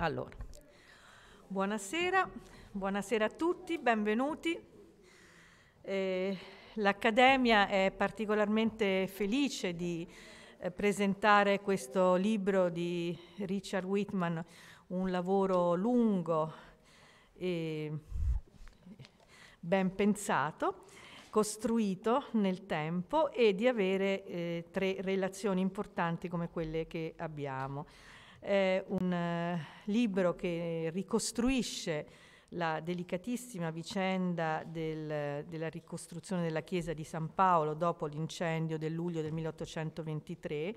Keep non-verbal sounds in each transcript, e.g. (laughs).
Allora, buonasera, buonasera a tutti, benvenuti. Eh, L'Accademia è particolarmente felice di eh, presentare questo libro di Richard Whitman, un lavoro lungo e ben pensato, costruito nel tempo e di avere eh, tre relazioni importanti come quelle che abbiamo è un eh, libro che ricostruisce la delicatissima vicenda del, della ricostruzione della chiesa di San Paolo dopo l'incendio del luglio del 1823,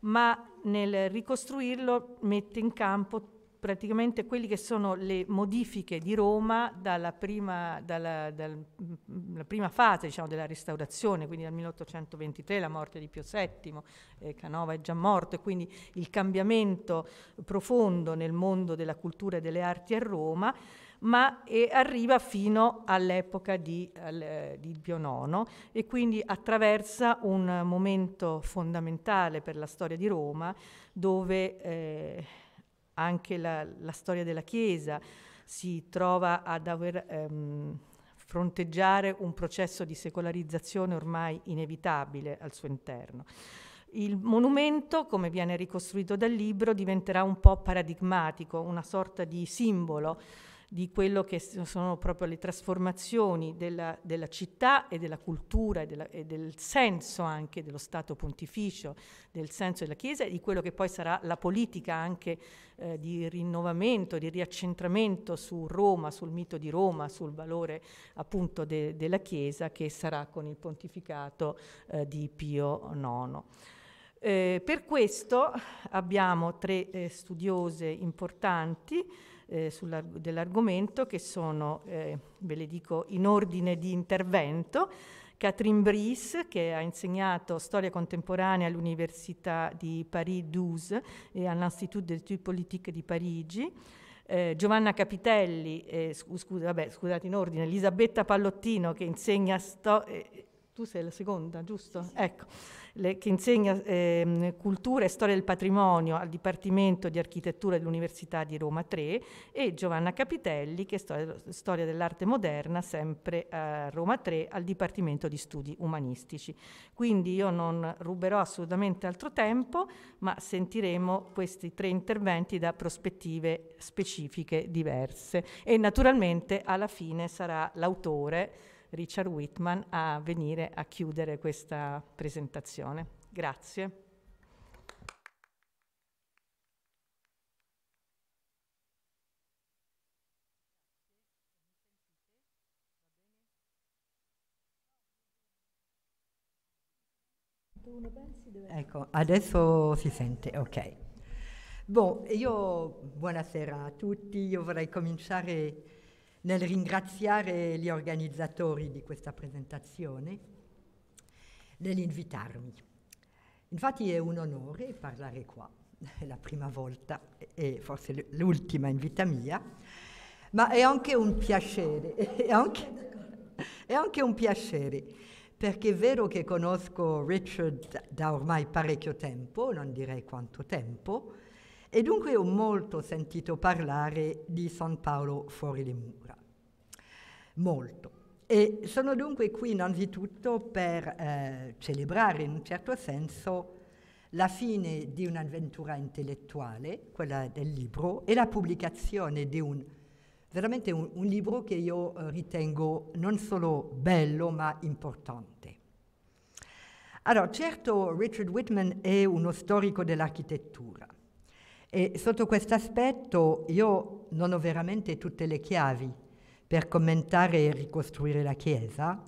ma nel ricostruirlo mette in campo praticamente quelle che sono le modifiche di Roma dalla prima, dalla, dal, prima fase diciamo, della restaurazione, quindi dal 1823, la morte di Pio VII, eh, Canova è già morto, e quindi il cambiamento profondo nel mondo della cultura e delle arti a Roma, ma eh, arriva fino all'epoca di, al, eh, di Pio IX e quindi attraversa un momento fondamentale per la storia di Roma dove... Eh, anche la, la storia della Chiesa si trova a dover ehm, fronteggiare un processo di secolarizzazione ormai inevitabile al suo interno. Il monumento, come viene ricostruito dal libro, diventerà un po' paradigmatico, una sorta di simbolo di quello che sono proprio le trasformazioni della, della città e della cultura e, della, e, del senso anche dello Stato pontificio, del senso della Chiesa e di quello che poi sarà la politica anche eh, di rinnovamento, di riaccentramento su Roma, sul mito di Roma, sul valore appunto de, della Chiesa che sarà con il pontificato eh, di Pio IX. Eh, per questo abbiamo tre eh, studiose importanti eh, dell'argomento che sono, eh, ve le dico, in ordine di intervento. Catherine Brice, che ha insegnato storia contemporanea all'Università di Paris-Douze e all'Institut d'études politiques di Parigi. Eh, Giovanna Capitelli, eh, scu- vabbè, scusate in ordine, Elisabetta Pallottino che insegna storia... Eh, tu sei la seconda, giusto? Sì, sì. Ecco le, che insegna eh, cultura e storia del patrimonio al Dipartimento di Architettura dell'Università di Roma 3 e Giovanna Capitelli che è storia, storia dell'arte moderna sempre a Roma 3 al Dipartimento di Studi Umanistici. Quindi io non ruberò assolutamente altro tempo, ma sentiremo questi tre interventi da prospettive specifiche diverse e naturalmente alla fine sarà l'autore Richard Whitman a venire a chiudere questa presentazione. Grazie. Ecco, adesso si sente, ok. Bon, io buonasera a tutti, io vorrei cominciare nel ringraziare gli organizzatori di questa presentazione, nell'invitarmi. Infatti è un onore parlare qua, è la prima volta e forse l'ultima in vita mia, ma è anche un piacere, (laughs) è anche, è anche un piacere perché è vero che conosco Richard da ormai parecchio tempo, non direi quanto tempo, e dunque ho molto sentito parlare di San Paolo fuori le mura. Molto. E sono dunque qui innanzitutto per eh, celebrare in un certo senso la fine di un'avventura intellettuale, quella del libro, e la pubblicazione di un, veramente un, un libro che io eh, ritengo non solo bello ma importante. Allora, certo Richard Whitman è uno storico dell'architettura, e sotto questo aspetto io non ho veramente tutte le chiavi per commentare e ricostruire la Chiesa,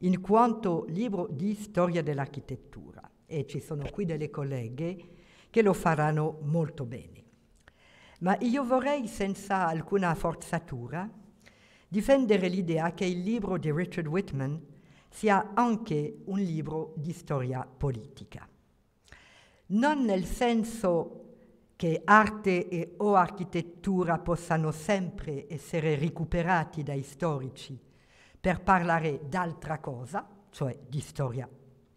in quanto libro di storia dell'architettura, e ci sono qui delle colleghe che lo faranno molto bene. Ma io vorrei, senza alcuna forzatura, difendere l'idea che il libro di Richard Whitman sia anche un libro di storia politica. Non nel senso che arte e o architettura possano sempre essere recuperati dai storici per parlare d'altra cosa, cioè di storia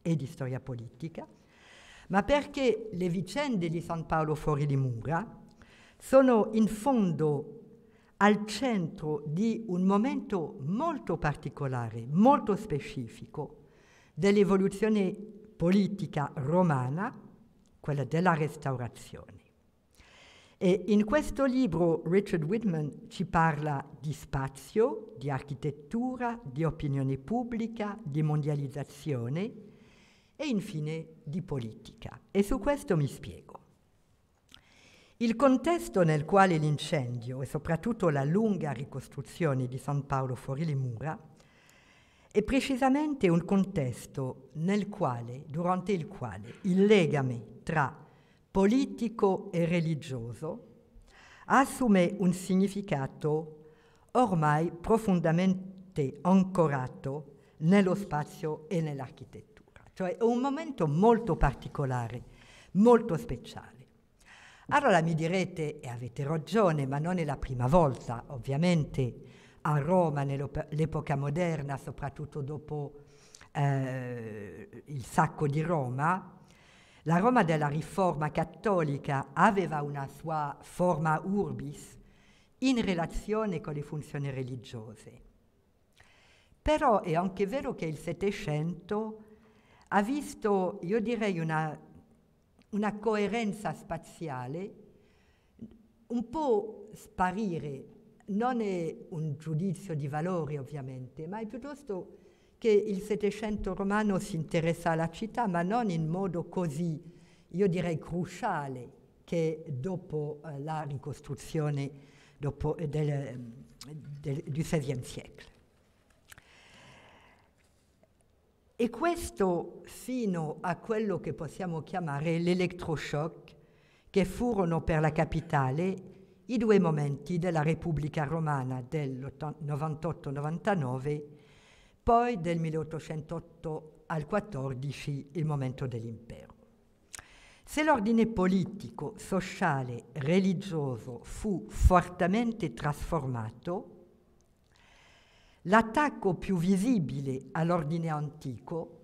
e di storia politica, ma perché le vicende di San Paolo fuori di mura sono in fondo al centro di un momento molto particolare, molto specifico dell'evoluzione politica romana, quella della restaurazione. E in questo libro Richard Whitman ci parla di spazio, di architettura, di opinione pubblica, di mondializzazione e infine di politica. E su questo mi spiego. Il contesto nel quale l'incendio e soprattutto la lunga ricostruzione di San Paolo fuori le mura è precisamente un contesto nel quale, durante il quale il legame tra politico e religioso, assume un significato ormai profondamente ancorato nello spazio e nell'architettura. Cioè è un momento molto particolare, molto speciale. Allora mi direte, e avete ragione, ma non è la prima volta, ovviamente, a Roma nell'epoca moderna, soprattutto dopo eh, il sacco di Roma, la Roma della Riforma cattolica aveva una sua forma urbis in relazione con le funzioni religiose. Però è anche vero che il Settecento ha visto, io direi, una, una coerenza spaziale un po' sparire, non è un giudizio di valore ovviamente, ma è piuttosto che il Settecento romano si interessa alla città, ma non in modo così, io direi, cruciale che dopo eh, la ricostruzione dopo, eh, del, ehm, del, del XVI secolo. E questo fino a quello che possiamo chiamare l'elettroshock, che furono per la capitale i due momenti della Repubblica Romana del 98-99 poi del 1808 al 14 il momento dell'impero. Se l'ordine politico, sociale, religioso fu fortemente trasformato, l'attacco più visibile all'ordine antico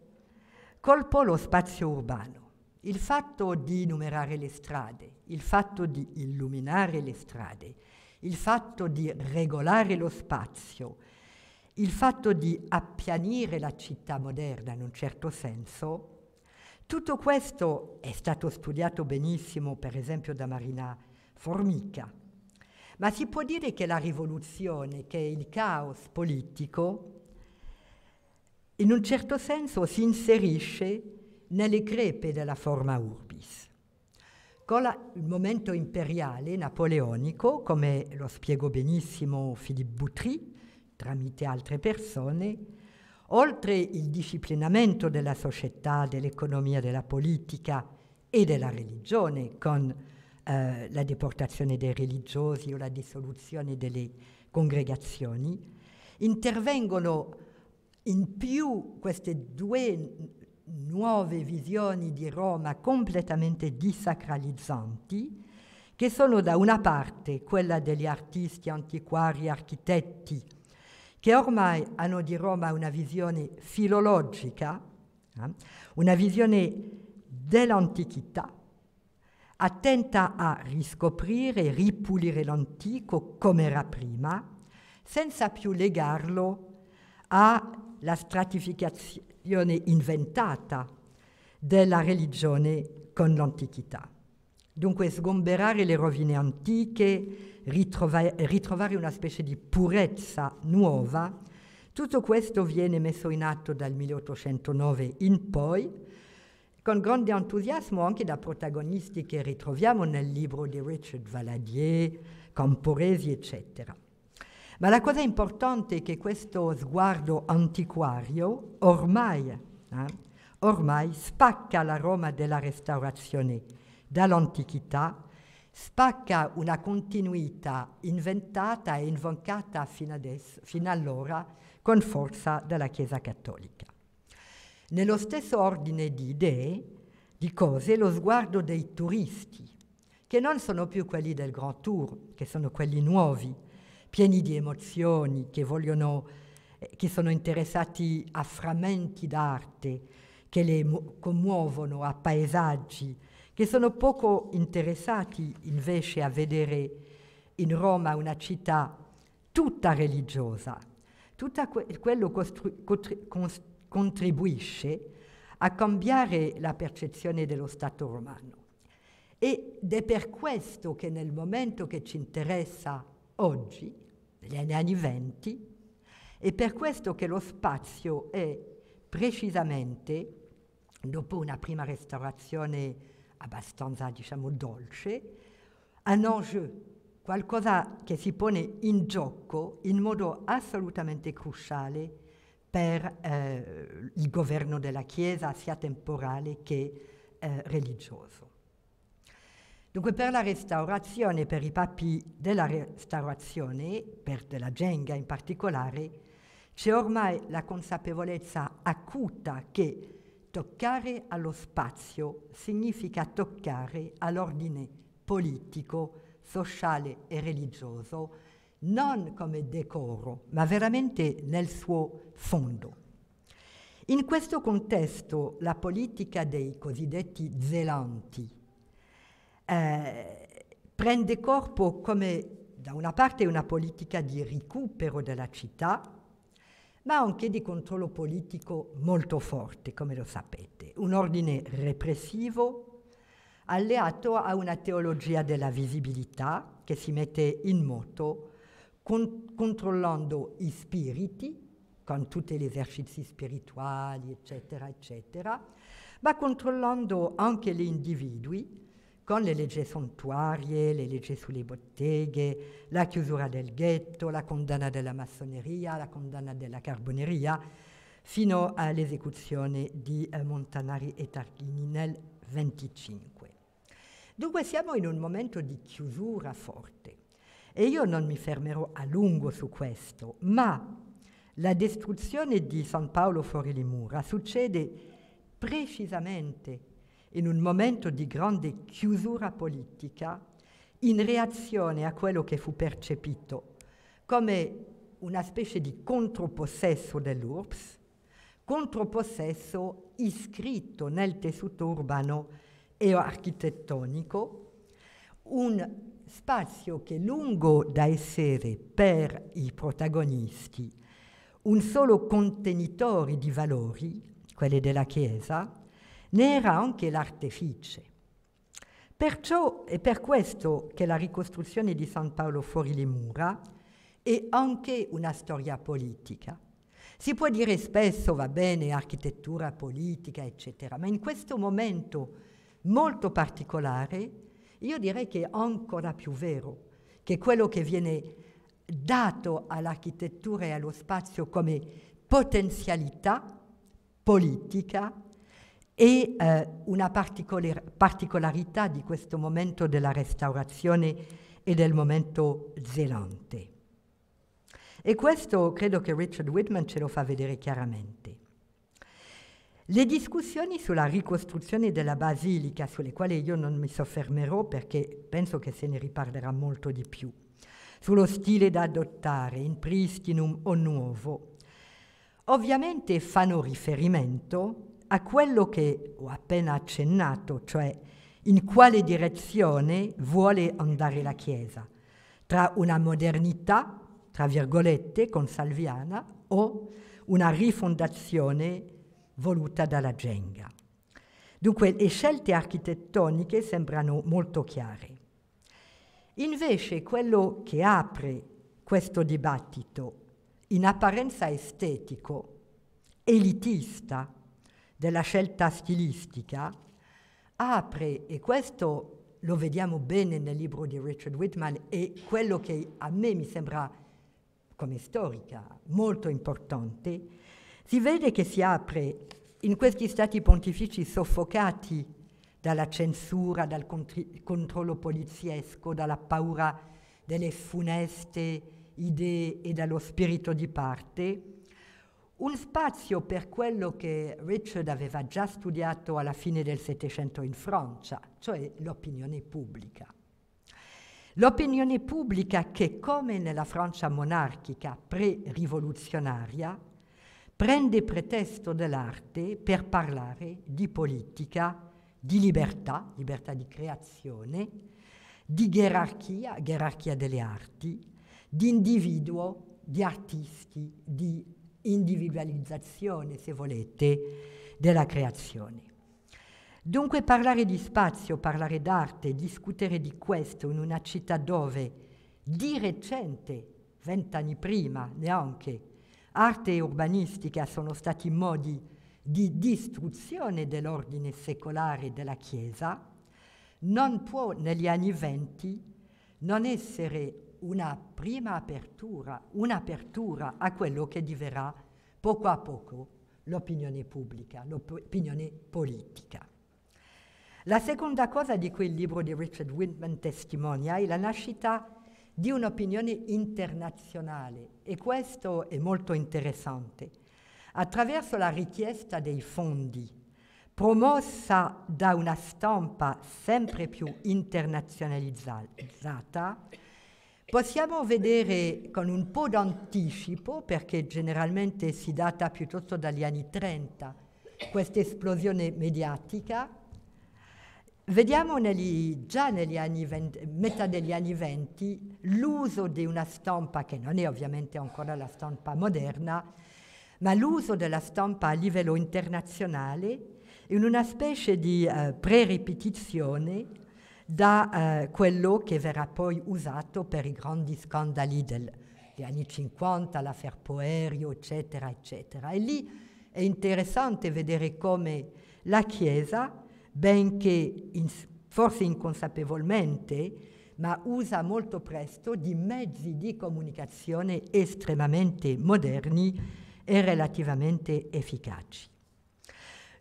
colpò lo spazio urbano. Il fatto di numerare le strade, il fatto di illuminare le strade, il fatto di regolare lo spazio, il fatto di appianire la città moderna in un certo senso, tutto questo è stato studiato benissimo, per esempio, da Marina Formica. Ma si può dire che la rivoluzione, che il caos politico, in un certo senso si inserisce nelle crepe della forma urbis. Con la, il momento imperiale napoleonico, come lo spiegò benissimo Philippe Boutry, tramite altre persone, oltre il disciplinamento della società, dell'economia, della politica e della religione, con eh, la deportazione dei religiosi o la dissoluzione delle congregazioni, intervengono in più queste due nuove visioni di Roma completamente disacralizzanti, che sono da una parte quella degli artisti, antiquari, architetti, che ormai hanno di Roma una visione filologica, eh, una visione dell'antichità, attenta a riscoprire e ripulire l'antico come era prima, senza più legarlo alla stratificazione inventata della religione con l'antichità. Dunque sgomberare le rovine antiche, ritrovare una specie di purezza nuova, tutto questo viene messo in atto dal 1809 in poi, con grande entusiasmo anche da protagonisti che ritroviamo nel libro di Richard Valadier, Camporesi, eccetera. Ma la cosa importante è che questo sguardo antiquario ormai, eh, ormai spacca la Roma della Restaurazione dall'antichità, spacca una continuità inventata e invocata fino, adesso, fino allora con forza dalla Chiesa Cattolica. Nello stesso ordine di idee, di cose, lo sguardo dei turisti, che non sono più quelli del Grand Tour, che sono quelli nuovi, pieni di emozioni, che, vogliono, eh, che sono interessati a frammenti d'arte, che le commuovono, a paesaggi, che sono poco interessati invece a vedere in Roma una città tutta religiosa. Tutto quello contribuisce a cambiare la percezione dello Stato romano. Ed è per questo che nel momento che ci interessa oggi, negli anni venti, è per questo che lo spazio è precisamente, dopo una prima restaurazione abbastanza diciamo dolce, un enjeu, qualcosa che si pone in gioco in modo assolutamente cruciale per eh, il governo della Chiesa, sia temporale che eh, religioso. Dunque per la restaurazione, per i papi della restaurazione, per della Genga in particolare, c'è ormai la consapevolezza acuta che Toccare allo spazio significa toccare all'ordine politico, sociale e religioso, non come decoro, ma veramente nel suo fondo. In questo contesto la politica dei cosiddetti zelanti eh, prende corpo come da una parte una politica di recupero della città, ma anche di controllo politico molto forte, come lo sapete, un ordine repressivo alleato a una teologia della visibilità che si mette in moto con, controllando i spiriti, con tutti gli esercizi spirituali, eccetera, eccetera, ma controllando anche gli individui con le leggi sontuarie, le leggi sulle botteghe, la chiusura del ghetto, la condanna della massoneria, la condanna della carboneria, fino all'esecuzione di eh, Montanari e Targhini nel 25. Dunque siamo in un momento di chiusura forte e io non mi fermerò a lungo su questo, ma la distruzione di San Paolo fuori le mura succede precisamente in un momento di grande chiusura politica, in reazione a quello che fu percepito come una specie di contropossesso dell'URSS, contropossesso iscritto nel tessuto urbano e architettonico, un spazio che lungo da essere per i protagonisti un solo contenitore di valori, quelli della Chiesa, ne era anche l'artefice. Perciò è per questo che la ricostruzione di San Paolo fuori le mura è anche una storia politica. Si può dire spesso, va bene, architettura politica, eccetera, ma in questo momento molto particolare, io direi che è ancora più vero che quello che viene dato all'architettura e allo spazio come potenzialità politica e eh, una particolarità di questo momento della restaurazione e del momento zelante. E questo credo che Richard Whitman ce lo fa vedere chiaramente. Le discussioni sulla ricostruzione della basilica, sulle quali io non mi soffermerò perché penso che se ne riparlerà molto di più, sullo stile da adottare, in pristinum o nuovo, ovviamente fanno riferimento a quello che ho appena accennato, cioè in quale direzione vuole andare la Chiesa, tra una modernità, tra virgolette, con Salviana, o una rifondazione voluta dalla Genga. Dunque le scelte architettoniche sembrano molto chiare. Invece quello che apre questo dibattito, in apparenza estetico, elitista, della scelta stilistica, apre, e questo lo vediamo bene nel libro di Richard Whitman e quello che a me mi sembra come storica molto importante, si vede che si apre in questi stati pontifici soffocati dalla censura, dal controllo poliziesco, dalla paura delle funeste idee e dallo spirito di parte, un spazio per quello che Richard aveva già studiato alla fine del Settecento in Francia, cioè l'opinione pubblica. L'opinione pubblica che, come nella Francia monarchica pre-rivoluzionaria, prende pretesto dell'arte per parlare di politica, di libertà, libertà di creazione, di gerarchia, gerarchia delle arti, di individuo, di artisti, di individualizzazione, se volete, della creazione. Dunque parlare di spazio, parlare d'arte, discutere di questo in una città dove di recente, vent'anni prima neanche, arte e urbanistica sono stati modi di distruzione dell'ordine secolare della Chiesa, non può negli anni venti non essere una prima apertura, un'apertura a quello che diverrà poco a poco l'opinione pubblica, l'opinione politica. La seconda cosa di cui il libro di Richard Whitman testimonia è la nascita di un'opinione internazionale e questo è molto interessante. Attraverso la richiesta dei fondi promossa da una stampa sempre più internazionalizzata, Possiamo vedere con un po' d'anticipo, perché generalmente si data piuttosto dagli anni 30, questa esplosione mediatica. Vediamo negli, già negli anni 20, metà degli anni 20 l'uso di una stampa che non è ovviamente ancora la stampa moderna, ma l'uso della stampa a livello internazionale in una specie di eh, pre-ripetizione da eh, quello che verrà poi usato per i grandi scandali degli anni 50, l'affair Poerio, eccetera, eccetera. E lì è interessante vedere come la Chiesa, benché in, forse inconsapevolmente, ma usa molto presto di mezzi di comunicazione estremamente moderni e relativamente efficaci.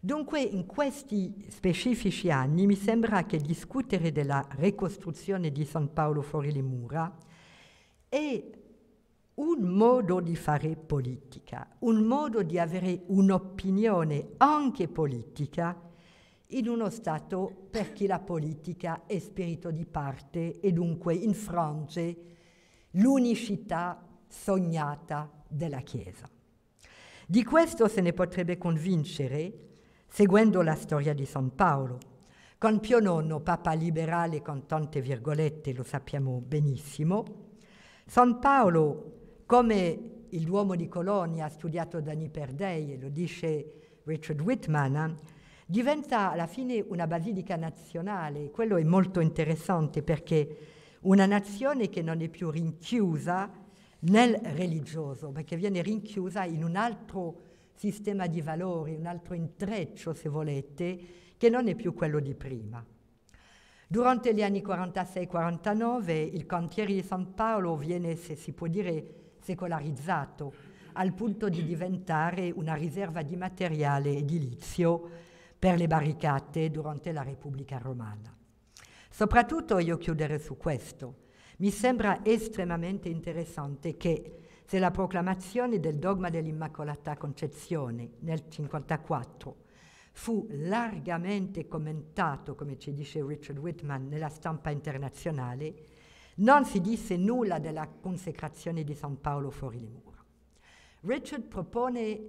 Dunque in questi specifici anni mi sembra che discutere della ricostruzione di San Paolo fuori le mura è un modo di fare politica, un modo di avere un'opinione anche politica in uno Stato per chi la politica è spirito di parte e dunque infrange l'unicità sognata della Chiesa. Di questo se ne potrebbe convincere seguendo la storia di San Paolo. Con Pio IX, papa liberale con tante virgolette, lo sappiamo benissimo, San Paolo, come il Duomo di Colonia studiato da Niperdei, e lo dice Richard Whitman, diventa alla fine una basilica nazionale. Quello è molto interessante perché una nazione che non è più rinchiusa nel religioso, ma che viene rinchiusa in un altro religioso, sistema di valori, un altro intreccio, se volete, che non è più quello di prima. Durante gli anni 46-49 il cantiere di San Paolo viene, se si può dire, secolarizzato, al punto di diventare una riserva di materiale edilizio per le barricate durante la Repubblica Romana. Soprattutto, io chiuderei su questo, mi sembra estremamente interessante che se la proclamazione del dogma dell'Immacolata Concezione nel 1954 fu largamente commentato, come ci dice Richard Whitman, nella stampa internazionale, non si disse nulla della consecrazione di San Paolo fuori le mura. Richard propone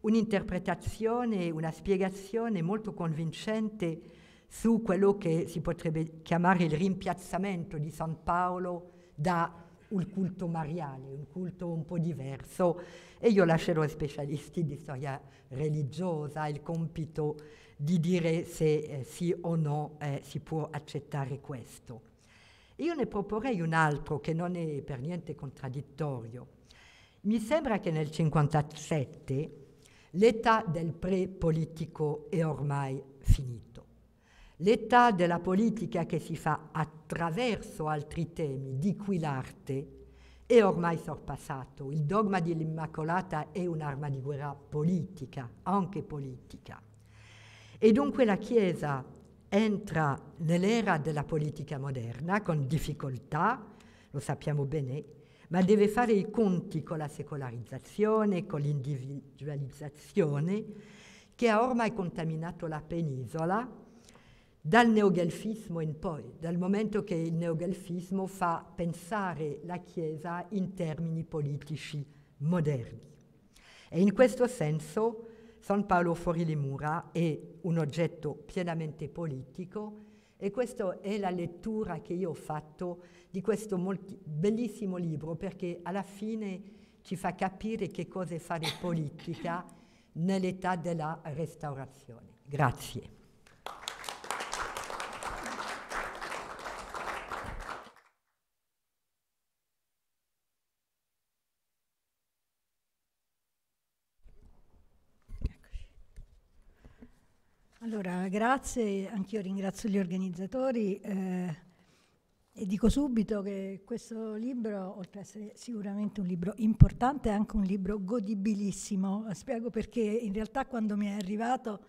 un'interpretazione, una spiegazione molto convincente su quello che si potrebbe chiamare il rimpiazzamento di San Paolo da un culto mariale, un culto un po' diverso e io lascerò ai specialisti di storia religiosa il compito di dire se eh, sì o no eh, si può accettare questo. Io ne proporrei un altro che non è per niente contraddittorio. Mi sembra che nel 1957 l'età del pre-politico è ormai finito. L'età della politica che si fa attraverso altri temi, di cui l'arte, è ormai sorpassato. Il dogma dell'Immacolata è un'arma di guerra politica, anche politica. E dunque la Chiesa entra nell'era della politica moderna con difficoltà, lo sappiamo bene, ma deve fare i conti con la secolarizzazione, con l'individualizzazione che ha ormai contaminato la penisola dal neogalfismo in poi, dal momento che il neogalfismo fa pensare la Chiesa in termini politici moderni. E in questo senso San Paolo fuori le mura è un oggetto pienamente politico e questa è la lettura che io ho fatto di questo molti- bellissimo libro perché alla fine ci fa capire che cosa è fare politica nell'età della restaurazione. Grazie. Allora, grazie, anch'io ringrazio gli organizzatori eh, e dico subito che questo libro, oltre ad essere sicuramente un libro importante, è anche un libro godibilissimo. Spiego perché in realtà quando mi è arrivato...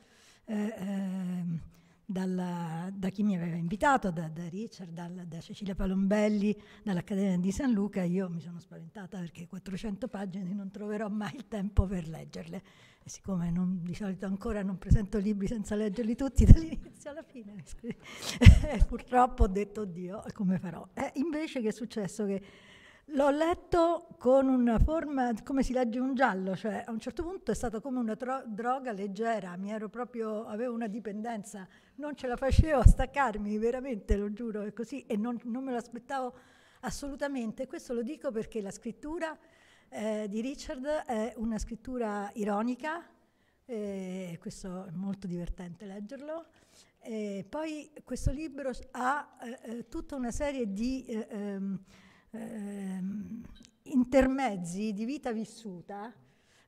Eh, eh, dalla, da chi mi aveva invitato, da, da Richard, dal, da Cecilia Palombelli, dall'Accademia di San Luca, io mi sono spaventata perché 400 pagine non troverò mai il tempo per leggerle. E siccome non, di solito ancora non presento libri senza leggerli tutti (laughs) dall'inizio alla fine, purtroppo ho detto Dio, come farò? Eh, invece che è successo? Che l'ho letto con una forma, come si legge un giallo, cioè a un certo punto è stata come una droga leggera, proprio, avevo una dipendenza non ce la facevo a staccarmi, veramente lo giuro, è così e non, non me lo aspettavo assolutamente. Questo lo dico perché la scrittura eh, di Richard è una scrittura ironica, eh, questo è molto divertente leggerlo. Eh, poi questo libro ha eh, eh tutta una serie di eh, ehm, ehm, intermezzi di vita vissuta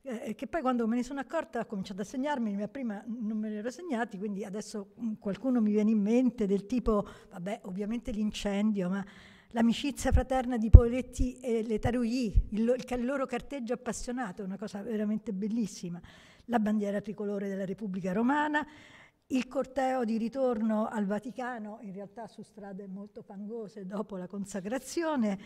eh, eh, che poi quando me ne sono accorta ho cominciato a segnarmi, ma prima non me ne ero segnati, quindi adesso mm, qualcuno mi viene in mente del tipo, vabbè, ovviamente l'incendio, ma l'amicizia fraterna di Poletti e le Tarugli, il, il loro carteggio appassionato, una cosa veramente bellissima, la bandiera tricolore della Repubblica Romana, il corteo di ritorno al Vaticano, in realtà su strade molto fangose dopo la consacrazione,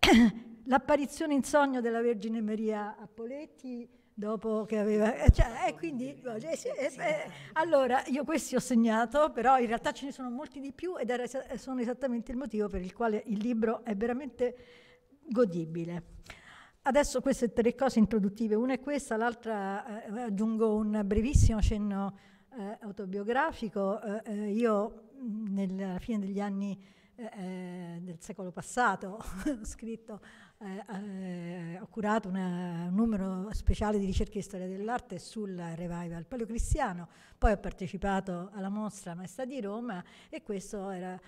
(clears throat) l'apparizione in sogno della Vergine Maria a Poletti dopo che aveva... Eh, cioè, eh, quindi, eh, eh, eh, allora, io questi ho segnato, però in realtà ce ne sono molti di più ed era, sono esattamente il motivo per il quale il libro è veramente godibile. Adesso queste tre cose introduttive, una è questa, l'altra eh, aggiungo un brevissimo cenno eh, autobiografico, eh, eh io mm, nel, alla fine degli anni eh, eh, del secolo passato (laughs) ho scritto, ho curato una, un numero speciale di ricerche di storia dell'arte sul revival paleocristiano, poi ho partecipato alla mostra Maestà di Roma e questo era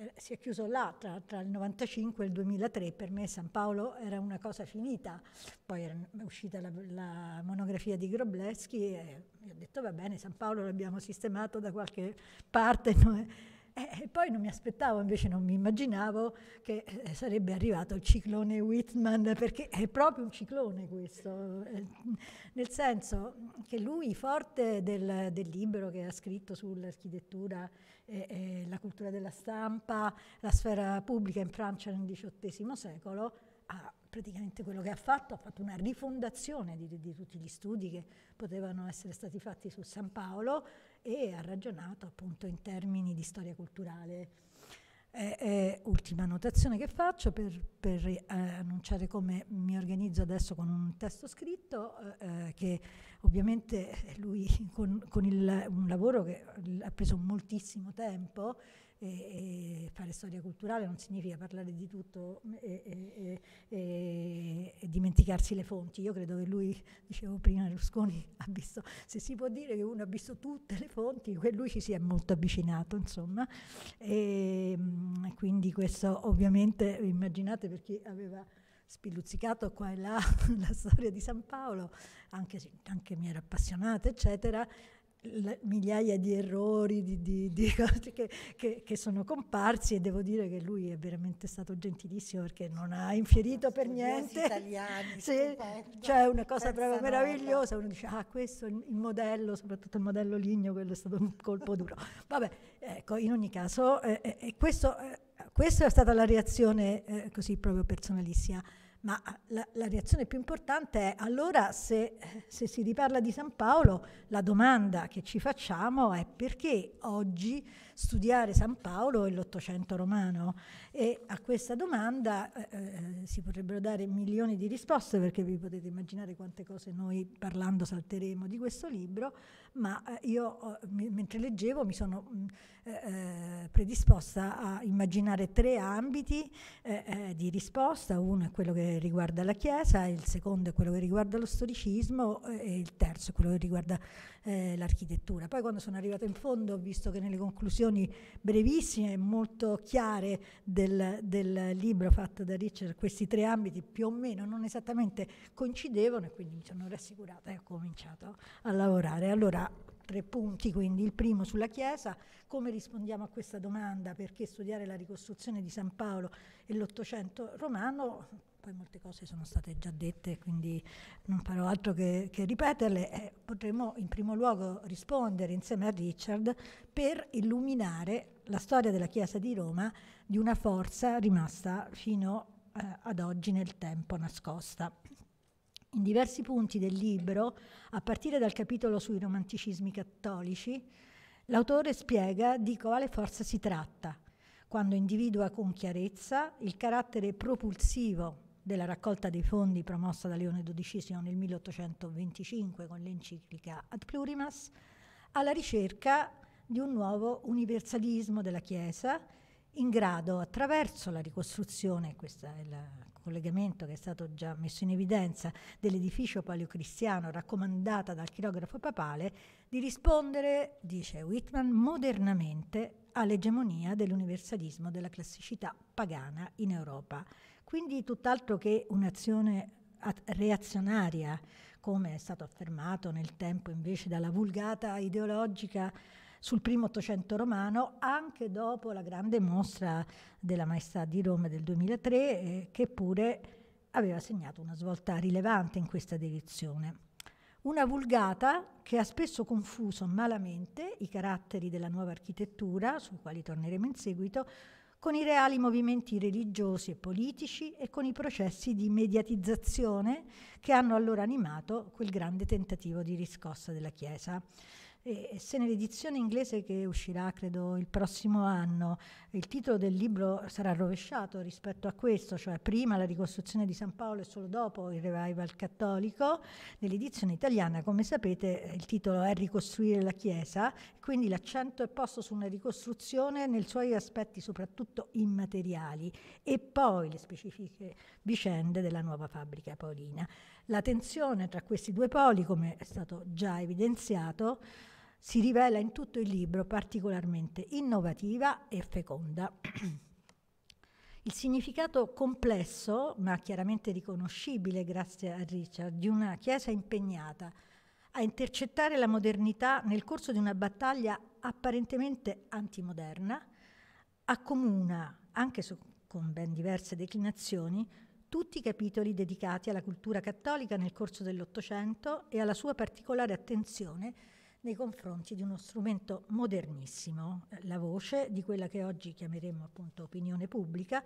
eh, si è chiuso là tra, tra, il 95 e il 2003, per me San Paolo era una cosa finita, poi era uscita la, la monografia di Grobleschi e ho detto va bene, San Paolo l'abbiamo sistemato da qualche parte. (laughs) No? Eh". E, eh, eh, poi non mi aspettavo, invece non mi immaginavo che eh, sarebbe arrivato il ciclone Whitman, perché è proprio un ciclone questo, nel senso che lui, forte del, del libro che ha scritto sull'architettura e, la cultura della stampa, la sfera pubblica in Francia nel XVIII secolo, ha praticamente quello che ha fatto, ha fatto una rifondazione di, di, tutti gli studi che potevano essere stati fatti su San Paolo, e ha ragionato appunto in termini di storia culturale. Eh, eh, ultima notazione che faccio per, per eh, annunciare come mi organizzo adesso con un testo scritto eh, eh, che ovviamente lui con, con il, un lavoro che ha preso moltissimo tempo e, e fare storia culturale non significa parlare di tutto mm, e, e, dimenticarsi le fonti. Io credo che lui, (laughs) dicevo prima, Rusconi (laughs) ha visto, se si può dire che uno ha visto tutte le fonti, lui ci si è molto avvicinato, insomma. Mm, e, quindi questo ovviamente, immaginate per chi aveva spilluzzicato qua e là (laughs) la storia di San Paolo, anche, anche mi era appassionata, eccetera, le, migliaia di errori, di, di, di (laughs) cose che, che, che, sono comparsi e devo dire che lui è veramente stato gentilissimo perché non ha infierito per niente. Italiani, (laughs) sì, cioè una cosa proprio meravigliosa, uno dice ah questo il, il, modello, soprattutto il modello ligneo, quello è stato un colpo duro. (laughs) Vabbè, ecco, in ogni caso eh, eh, questo, eh, questa è stata la reazione eh, così proprio personalissima. Ma la, la reazione più importante è allora se, se si riparla di San Paolo, la domanda che ci facciamo è perché oggi studiare San Paolo e l'Ottocento romano? E a questa domanda eh, eh, si potrebbero dare milioni di risposte perché vi potete immaginare quante cose noi parlando salteremo di questo libro, ma eh, io mentre leggevo mi sono mm, eh, eh, predisposta a immaginare tre ambiti eh, di risposta, uno è quello che riguarda la Chiesa, il secondo è quello che riguarda lo storicismo e il terzo è quello che riguarda eh, l'architettura. Poi quando sono arrivata in fondo ho visto che nelle conclusioni brevissime e molto chiare del, del, libro fatto da Richard questi tre ambiti più o meno non esattamente coincidevano e quindi mi sono rassicurata e ho cominciato a lavorare. Allora, tre punti, quindi il primo sulla Chiesa, come rispondiamo a questa domanda perché studiare la ricostruzione di San Paolo e l'Ottocento romano poi molte cose sono state già dette, quindi non farò altro che, che ripeterle. Eh, potremmo in primo luogo rispondere insieme a Richard per illuminare la storia della Chiesa di Roma di una forza rimasta fino eh, ad oggi nel tempo nascosta. In diversi punti del libro, a partire dal capitolo sui romanticismi cattolici, l'autore spiega di quale forza si tratta, quando individua con chiarezza il carattere propulsivo della raccolta dei fondi promossa da Leone XII nel 1825 con l'enciclica Ad Plurimas, alla ricerca di un nuovo universalismo della Chiesa in grado, attraverso la ricostruzione, questo è il collegamento che è stato già messo in evidenza, dell'edificio paleocristiano raccomandata dal chirografo papale, di rispondere, dice Whitman, modernamente all'egemonia dell'universalismo della classicità pagana in Europa. Quindi tutt'altro che un'azione reazionaria, come è stato affermato nel tempo invece dalla vulgata ideologica sul primo Ottocento romano, anche dopo la grande mostra della Maestà di Roma del 2003, eh, che pure aveva segnato una svolta rilevante in questa direzione. Una vulgata che ha spesso confuso malamente i caratteri della nuova architettura, sui quali torneremo in seguito, con i reali movimenti religiosi e politici e con i processi di mediatizzazione che hanno allora animato quel grande tentativo di riscossa della Chiesa e, se nell'edizione inglese che uscirà credo il prossimo anno il titolo del libro sarà rovesciato rispetto a questo, cioè prima la ricostruzione di San Paolo e solo dopo il revival cattolico, nell'edizione italiana come sapete il titolo è Ricostruire la Chiesa, quindi l'accento è posto su una ricostruzione nei suoi aspetti soprattutto immateriali e poi le specifiche vicende della nuova fabbrica paolina. La tensione tra questi due poli, come è stato già evidenziato, si rivela in tutto il libro particolarmente innovativa e feconda. (clears throat) Il significato complesso, ma chiaramente riconoscibile grazie a Richard, di una Chiesa impegnata a intercettare la modernità nel corso di una battaglia apparentemente antimoderna, accomuna, anche su, con ben diverse declinazioni, tutti i capitoli dedicati alla cultura cattolica nel corso dell'Ottocento e alla sua particolare attenzione nei confronti di uno strumento modernissimo, la voce di quella che oggi chiameremo appunto opinione pubblica,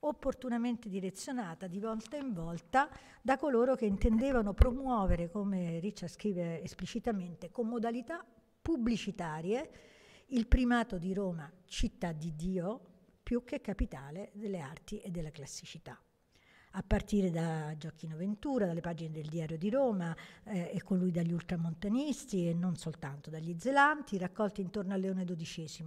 opportunamente direzionata di volta in volta da coloro che intendevano promuovere, come Richard scrive esplicitamente, con modalità pubblicitarie il primato di Roma, città di Dio, più che capitale delle arti e della classicità a partire da Gioacchino Ventura, dalle pagine del Diario di Roma eh, e con lui dagli ultramontanisti e non soltanto dagli zelanti, raccolti intorno a Leone XII.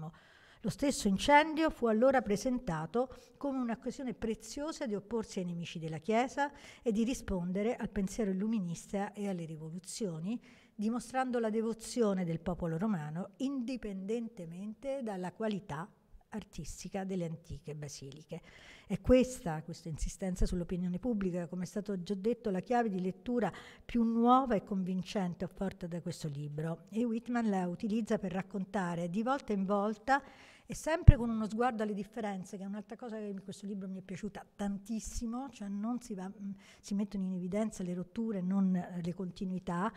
Lo stesso incendio fu allora presentato come un'occasione preziosa di opporsi ai nemici della Chiesa e di rispondere al pensiero illuminista e alle rivoluzioni, dimostrando la devozione del popolo romano indipendentemente dalla qualità artistica delle antiche basiliche. È questa, questa insistenza sull'opinione pubblica, come è stato già detto, la chiave di lettura più nuova e convincente offerta da questo libro e Whitman la utilizza per raccontare di volta in volta e sempre con uno sguardo alle differenze, che è un'altra cosa che in questo libro mi è piaciuta tantissimo, cioè non si, va, mm, si mettono in evidenza le rotture, non eh, le continuità.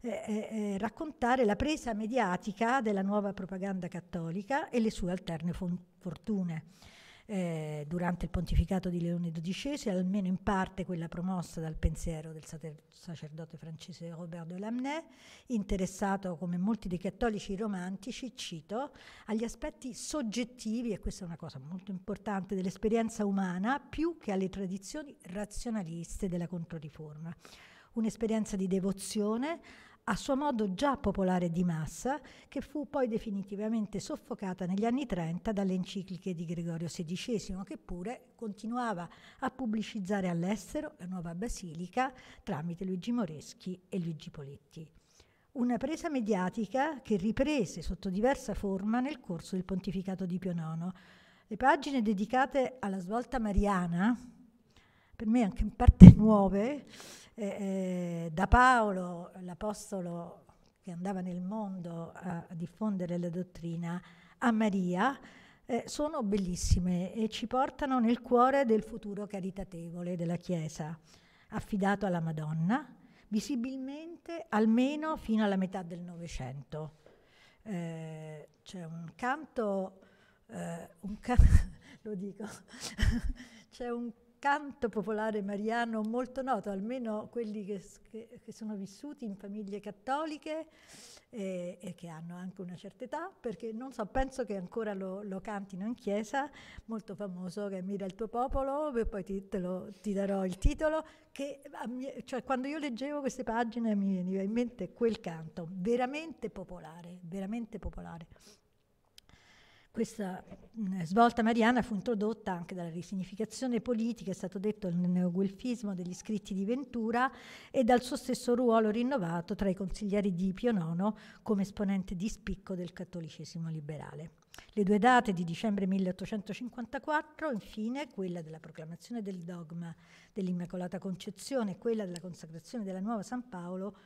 Eh, eh, eh, raccontare la presa mediatica della nuova propaganda cattolica e le sue alterne fortune eh, durante il pontificato di Leone XII, almeno in parte quella promossa dal pensiero del sacerdote francese Robert de Lamennais, interessato come molti dei cattolici romantici, cito, agli aspetti soggettivi, e questa è una cosa molto importante, dell'esperienza umana più che alle tradizioni razionaliste della Controriforma un'esperienza di devozione a suo modo già popolare di massa, che fu poi definitivamente soffocata negli anni 30 dalle encicliche di Gregorio XVI, che pure continuava a pubblicizzare all'estero la nuova basilica tramite Luigi Moreschi e Luigi Poletti. Una presa mediatica che riprese sotto diversa forma nel corso del pontificato di Pio IX. Le pagine dedicate alla svolta mariana, per me anche in parte (laughs) nuove, eh, eh, da Paolo, l'apostolo che andava nel mondo a, diffondere la dottrina, a Maria, eh, sono bellissime e ci portano nel cuore del futuro caritatevole della Chiesa, affidato alla Madonna, visibilmente almeno fino alla metà del Novecento. Eh, c'è un canto, eh, un ca- (laughs) lo dico, (laughs) c'è un canto popolare mariano molto noto, almeno quelli che, che, che sono vissuti in famiglie cattoliche eh, e, che hanno anche una certa età, perché non so, penso che ancora lo, lo cantino in chiesa, molto famoso che mira il tuo popolo, e poi ti, lo, ti darò il titolo, che mie, cioè, quando io leggevo queste pagine mi veniva in mente quel canto, veramente popolare, veramente popolare questa mm, svolta mariana fu introdotta anche dalla risignificazione politica, è stato detto il neoguelfismo degli scritti di Ventura e dal suo stesso ruolo rinnovato tra i consiglieri di Pio IX come esponente di spicco del cattolicesimo liberale. Le due date di dicembre 1854, infine, quella della proclamazione del dogma dell'Immacolata Concezione e quella della consacrazione della Nuova San Paolo,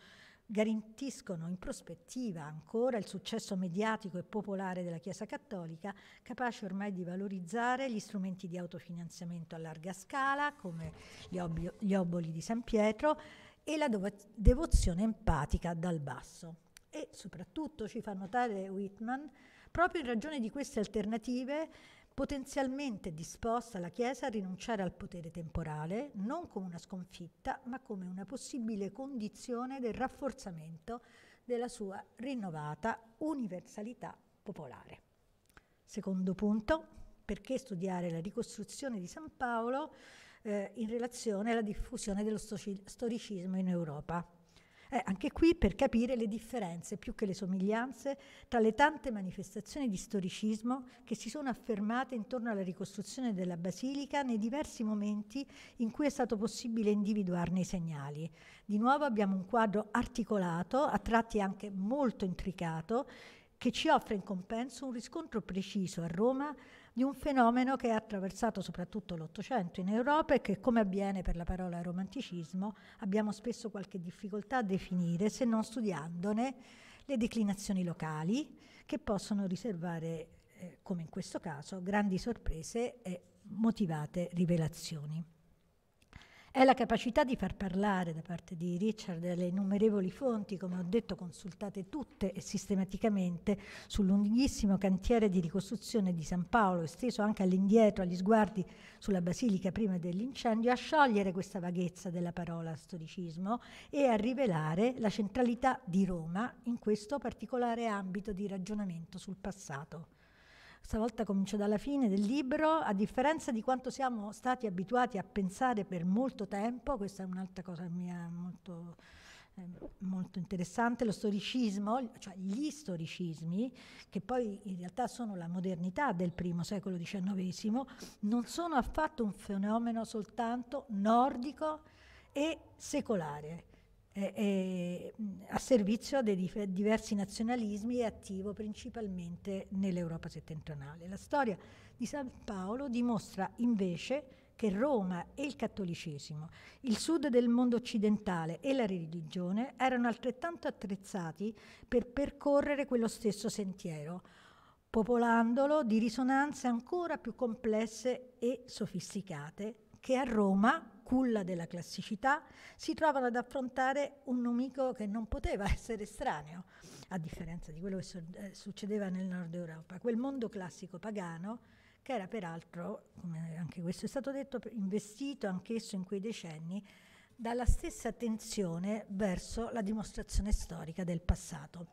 garantiscono in prospettiva ancora il successo mediatico e popolare della Chiesa Cattolica, capace ormai di valorizzare gli strumenti di autofinanziamento a larga scala, come gli, ob- gli oboli di San Pietro, e la do- devozione empatica dal basso. E soprattutto, ci fa notare Whitman, proprio in ragione di queste alternative, potenzialmente disposta la Chiesa a rinunciare al potere temporale non come una sconfitta, ma come una possibile condizione del rafforzamento della sua rinnovata universalità popolare. Secondo punto, perché studiare la ricostruzione di San Paolo eh, in relazione alla diffusione dello storicismo in Europa? Eh, anche qui per capire le differenze, più che le somiglianze, tra le tante manifestazioni di storicismo che si sono affermate intorno alla ricostruzione della Basilica nei diversi momenti in cui è stato possibile individuarne i segnali. Di nuovo abbiamo un quadro articolato, a tratti anche molto intricato, che ci offre in compenso un riscontro preciso a Roma di un fenomeno che ha attraversato soprattutto l'Ottocento in Europa e che, come avviene per la parola romanticismo, abbiamo spesso qualche difficoltà a definire se non studiandone le declinazioni locali che possono riservare, eh, come in questo caso, grandi sorprese e motivate rivelazioni è la capacità di far parlare da parte di Richard delle innumerevoli fonti, come ho detto, consultate tutte e sistematicamente sul lunghissimo cantiere di ricostruzione di San Paolo, esteso anche all'indietro, agli sguardi sulla basilica prima dell'incendio, a sciogliere questa vaghezza della parola storicismo e a rivelare la centralità di Roma in questo particolare ambito di ragionamento sul passato stavolta comincio dalla fine del libro, a differenza di quanto siamo stati abituati a pensare per molto tempo, questa è un'altra cosa mia molto, eh, molto interessante, lo storicismo, cioè gli storicismi, che poi in realtà sono la modernità del primo secolo XIX, non sono affatto un fenomeno soltanto nordico e secolare eh, eh, a servizio dei dif- diversi nazionalismi e attivo principalmente nell'Europa settentrionale. La storia di San Paolo dimostra invece che Roma e il cattolicesimo, il sud del mondo occidentale e la religione erano altrettanto attrezzati per percorrere quello stesso sentiero, popolandolo di risonanze ancora più complesse e sofisticate che a Roma culla della classicità, si trovano ad affrontare un nemico che non poteva (laughs) essere estraneo, a differenza di quello che so- eh, succedeva nel nord Europa, quel mondo classico pagano che era peraltro, come anche questo è stato detto, investito anch'esso in quei decenni dalla stessa tensione verso la dimostrazione storica del passato.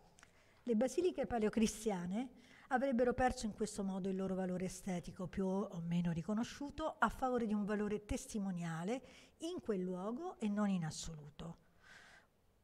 Le basiliche paleocristiane avrebbero perso in questo modo il loro valore estetico più o meno riconosciuto a favore di un valore testimoniale in quel luogo e non in assoluto.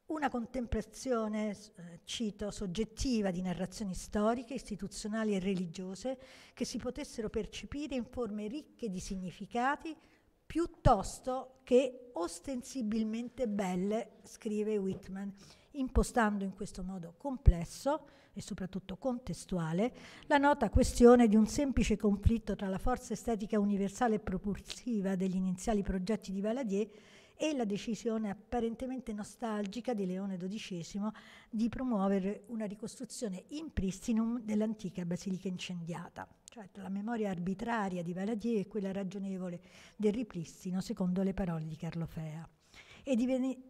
Una contemplazione, eh, cito, soggettiva di narrazioni storiche, istituzionali e religiose che si potessero percepire in forme ricche di significati piuttosto che ostensibilmente belle, scrive Whitman, impostando in questo modo complesso e soprattutto contestuale la nota questione di un semplice conflitto tra la forza estetica universale e propulsiva degli iniziali progetti di Valadier e la decisione apparentemente nostalgica di Leone XII di promuovere una ricostruzione in pristinum dell'antica basilica incendiata, cioè tra la memoria arbitraria di Valadier e quella ragionevole del ripristino, secondo le parole di Carlo Fea ed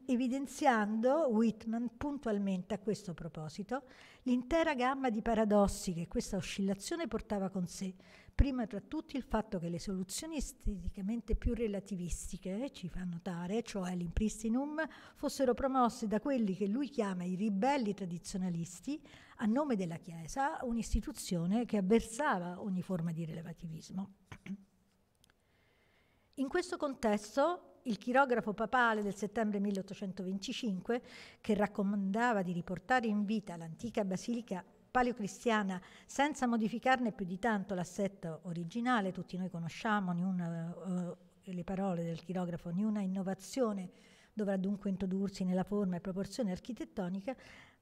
evidenziando Whitman puntualmente a questo proposito l'intera gamma di paradossi che questa oscillazione portava con sé, prima tra tutti il fatto che le soluzioni esteticamente più relativistiche, ci fa notare, cioè l'impristinum, fossero promosse da quelli che lui chiama i ribelli tradizionalisti a nome della Chiesa, un'istituzione che avversava ogni forma di relativismo. (clears throat) In questo contesto il chirografo papale del settembre 1825, che raccomandava di riportare in vita l'antica basilica paleocristiana senza modificarne più di tanto l'assetto originale, tutti noi conosciamo una, uh, le parole del chirografo, ognuna innovazione dovrà dunque introdursi nella forma e proporzione architettonica,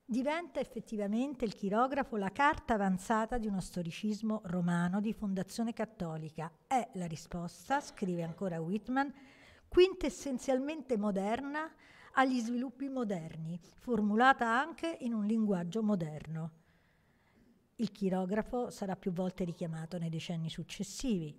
diventa effettivamente il chirografo la carta avanzata di uno storicismo romano di fondazione cattolica. È la risposta, scrive ancora Whitman, quintessenzialmente moderna agli sviluppi moderni, formulata anche in un linguaggio moderno. Il chirografo sarà più volte richiamato nei decenni successivi.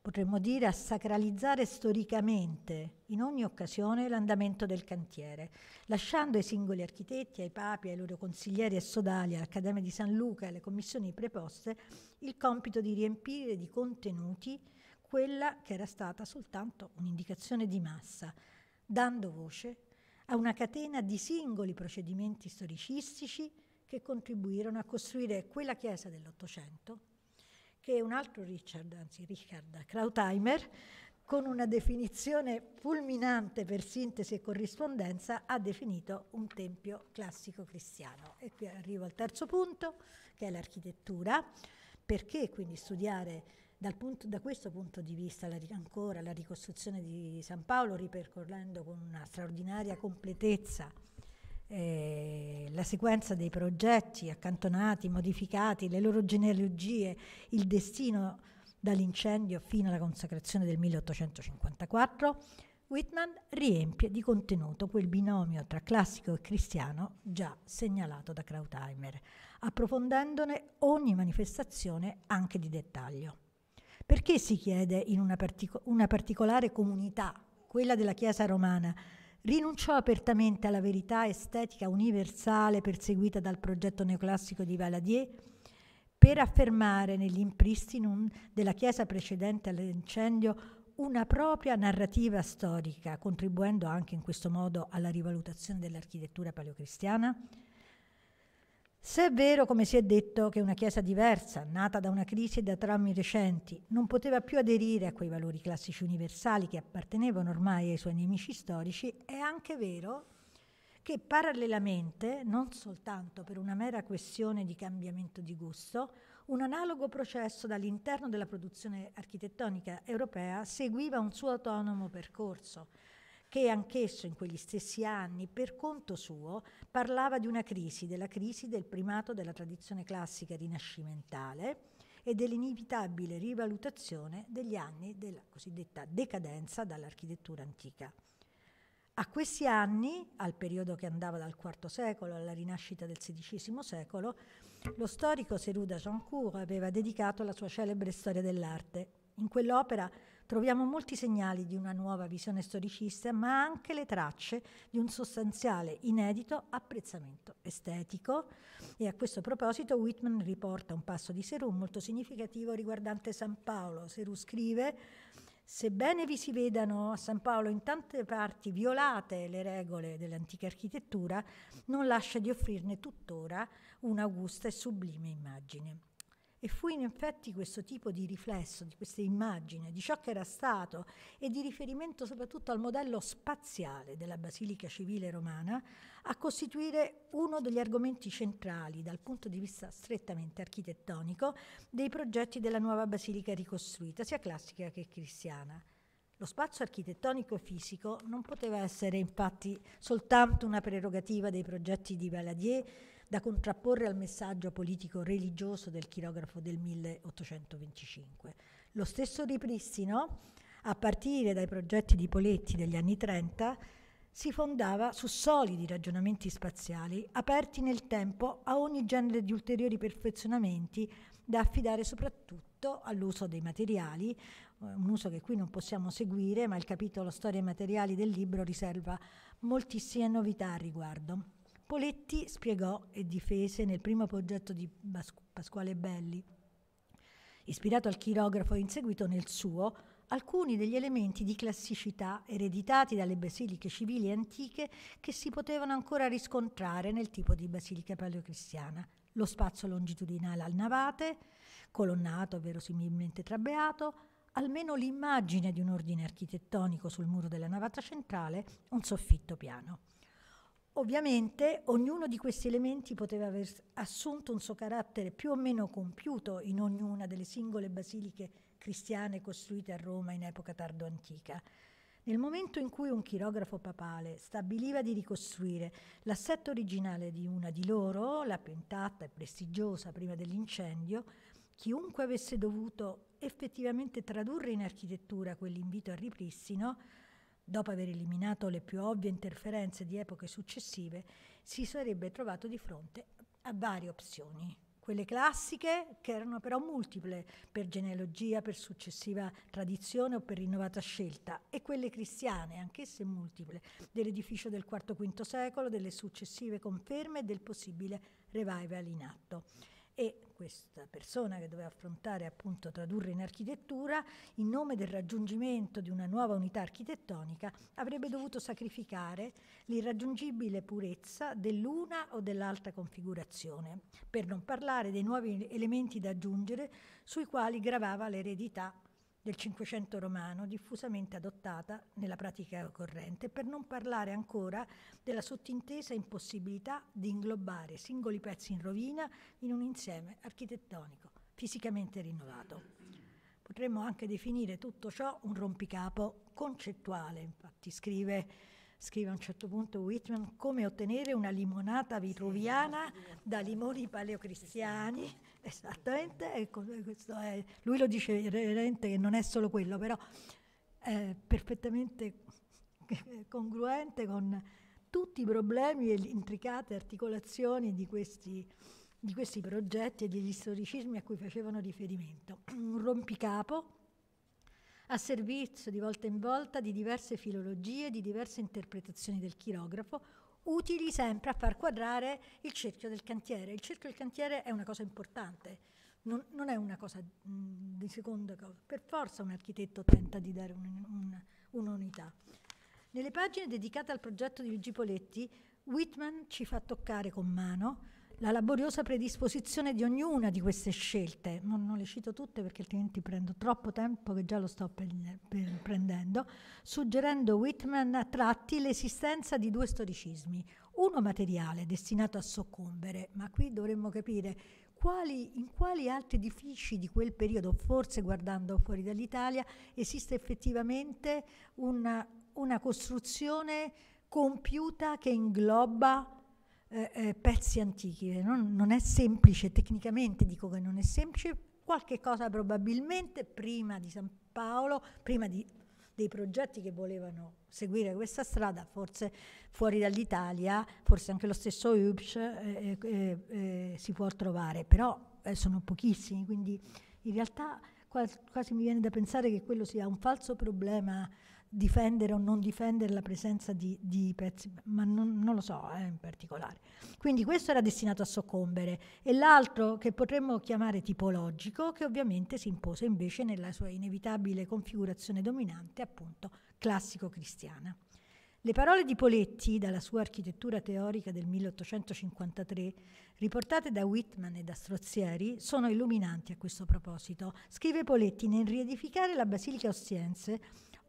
Potremmo dire a sacralizzare storicamente, in ogni occasione, l'andamento del cantiere, lasciando ai singoli architetti, ai papi, ai loro consiglieri e sodali, all'Accademia di San Luca e alle commissioni preposte il compito di riempire di contenuti quella che era stata soltanto un'indicazione di massa, dando voce a una catena di singoli procedimenti storicistici che contribuirono a costruire quella Chiesa dell'Ottocento, che un altro Richard, anzi Richard Krautheimer, con una definizione fulminante per sintesi e corrispondenza, ha definito un tempio classico cristiano. E qui arrivo al terzo punto, che è l'architettura. Perché quindi studiare punto, da questo punto di vista la, ancora la ricostruzione di San Paolo, ripercorrendo con una straordinaria completezza eh, la sequenza dei progetti accantonati, modificati, le loro genealogie, il destino dall'incendio fino alla consacrazione del 1854, Whitman riempie di contenuto quel binomio tra classico e cristiano già segnalato da Krautheimer, approfondendone ogni manifestazione anche di dettaglio. Perché si chiede in una, partico- una particolare comunità, quella della Chiesa romana, rinunciò apertamente alla verità estetica universale perseguita dal progetto neoclassico di Valadier per affermare nell'impristinum della Chiesa precedente all'incendio una propria narrativa storica, contribuendo anche in questo modo alla rivalutazione dell'architettura paleocristiana? Se è vero, come si è detto, che una Chiesa diversa, nata da una crisi e da traumi recenti, non poteva più aderire a quei valori classici universali che appartenevano ormai ai suoi nemici storici, è anche vero che parallelamente, non soltanto per una mera questione di cambiamento di gusto, un analogo processo dall'interno della produzione architettonica europea seguiva un suo autonomo percorso, che anch'esso in quegli stessi anni, per conto suo, parlava di una crisi, della crisi del primato della tradizione classica rinascimentale e dell'inevitabile rivalutazione degli anni della cosiddetta decadenza dall'architettura antica. A questi anni, al periodo che andava dal IV secolo alla rinascita del XVI secolo, lo storico Seruda Jeancourt aveva dedicato la sua celebre storia dell'arte. In quell'opera troviamo molti segnali di una nuova visione storicista, ma anche le tracce di un sostanziale, inedito apprezzamento estetico. E a questo proposito Whitman riporta un passo di Serù molto significativo riguardante San Paolo. Serù scrive Sebbene vi si vedano a San Paolo in tante parti violate le regole dell'antica architettura, non lascia di offrirne tuttora un'augusta e sublime immagine. E fu in effetti questo tipo di riflesso, di questa immagine, di ciò che era stato e di riferimento soprattutto al modello spaziale della Basilica civile romana a costituire uno degli argomenti centrali dal punto di vista strettamente architettonico dei progetti della nuova basilica ricostruita, sia classica che cristiana. Lo spazio architettonico fisico non poteva essere infatti soltanto una prerogativa dei progetti di Valadier, da contrapporre al messaggio politico religioso del chirografo del 1825. Lo stesso ripristino, a partire dai progetti di Poletti degli anni 30, si fondava su solidi ragionamenti spaziali aperti nel tempo a ogni genere di ulteriori perfezionamenti da affidare soprattutto all'uso dei materiali, eh, un uso che qui non possiamo seguire, ma il capitolo Storia e materiali del libro riserva moltissime novità al riguardo. Poletti spiegò e difese nel primo progetto di Pasquale Belli, ispirato al chirografo e inseguito nel suo, alcuni degli elementi di classicità ereditati dalle basiliche civili antiche che si potevano ancora riscontrare nel tipo di basilica paleocristiana. Lo spazio longitudinale al navate, colonnato verosimilmente trabeato, almeno l'immagine di un ordine architettonico sul muro della navata centrale, un soffitto piano. Ovviamente ognuno di questi elementi poteva aver assunto un suo carattere più o meno compiuto in ognuna delle singole basiliche cristiane costruite a Roma in epoca tardo-antica. Nel momento in cui un chirografo papale stabiliva di ricostruire l'assetto originale di una di loro, la più intatta e prestigiosa prima dell'incendio, chiunque avesse dovuto effettivamente tradurre in architettura quell'invito al ripristino dopo aver eliminato le più ovvie interferenze di epoche successive, si sarebbe trovato di fronte a varie opzioni. Quelle classiche, che erano però multiple, per genealogia, per successiva tradizione o per rinnovata scelta, e quelle cristiane, anch'esse multiple, dell'edificio del IV-V secolo, delle successive conferme e del possibile revival in atto e questa persona che doveva affrontare appunto tradurre in architettura, in nome del raggiungimento di una nuova unità architettonica, avrebbe dovuto sacrificare l'irraggiungibile purezza dell'una o dell'altra configurazione, per non parlare dei nuovi elementi da aggiungere sui quali gravava l'eredità del Cinquecento romano diffusamente adottata nella pratica corrente, per non parlare ancora della sottintesa impossibilità di inglobare singoli pezzi in rovina in un insieme architettonico fisicamente rinnovato. Potremmo anche definire tutto ciò un rompicapo concettuale, infatti scrive scrive a un certo punto Whitman, come ottenere una limonata vitruviana da limoni paleocristiani. Esattamente, ecco, è, lui lo dice inerente che non è solo quello, però è perfettamente (laughs) congruente con tutti i problemi e le intricate articolazioni di questi, di questi progetti e degli storicismi a cui facevano riferimento. (clears throat) Un rompicapo a servizio di volta in volta di diverse filologie, di diverse interpretazioni del chirografo, utili sempre a far quadrare il cerchio del cantiere. Il cerchio del cantiere è una cosa importante, non, non è una cosa mh, di seconda cosa. Per forza un architetto tenta di dare un, un, un'unità. Nelle pagine dedicate al progetto di Luigi Poletti, Whitman ci fa toccare con mano la laboriosa predisposizione di ognuna di queste scelte, non, non, le cito tutte perché altrimenti prendo troppo tempo che già lo sto per, per, prendendo, suggerendo Whitman a tratti l'esistenza di due storicismi, uno materiale destinato a soccombere, ma qui dovremmo capire quali, in quali altri edifici di quel periodo, forse guardando fuori dall'Italia, esiste effettivamente una, una costruzione compiuta che ingloba eh, eh, pezzi antichi, eh, non, non, è semplice tecnicamente, dico che non è semplice, qualche cosa probabilmente prima di San Paolo, prima di, dei progetti che volevano seguire questa strada, forse fuori dall'Italia, forse anche lo stesso UPS eh, eh, eh, si può trovare, però sono pochissimi, quindi in realtà quasi, quasi mi viene da pensare che quello sia un falso problema difendere o non difendere la presenza di, di pezzi, ma non, non lo so eh, in particolare. Quindi questo era destinato a soccombere e l'altro che potremmo chiamare tipologico, che ovviamente si impose invece nella sua inevitabile configurazione dominante, appunto classico-cristiana. Le parole di Poletti, dalla sua architettura teorica del 1853, riportate da Whitman e da Strozieri, sono illuminanti a questo proposito. Scrive Poletti, nel riedificare la Basilica Ostiense,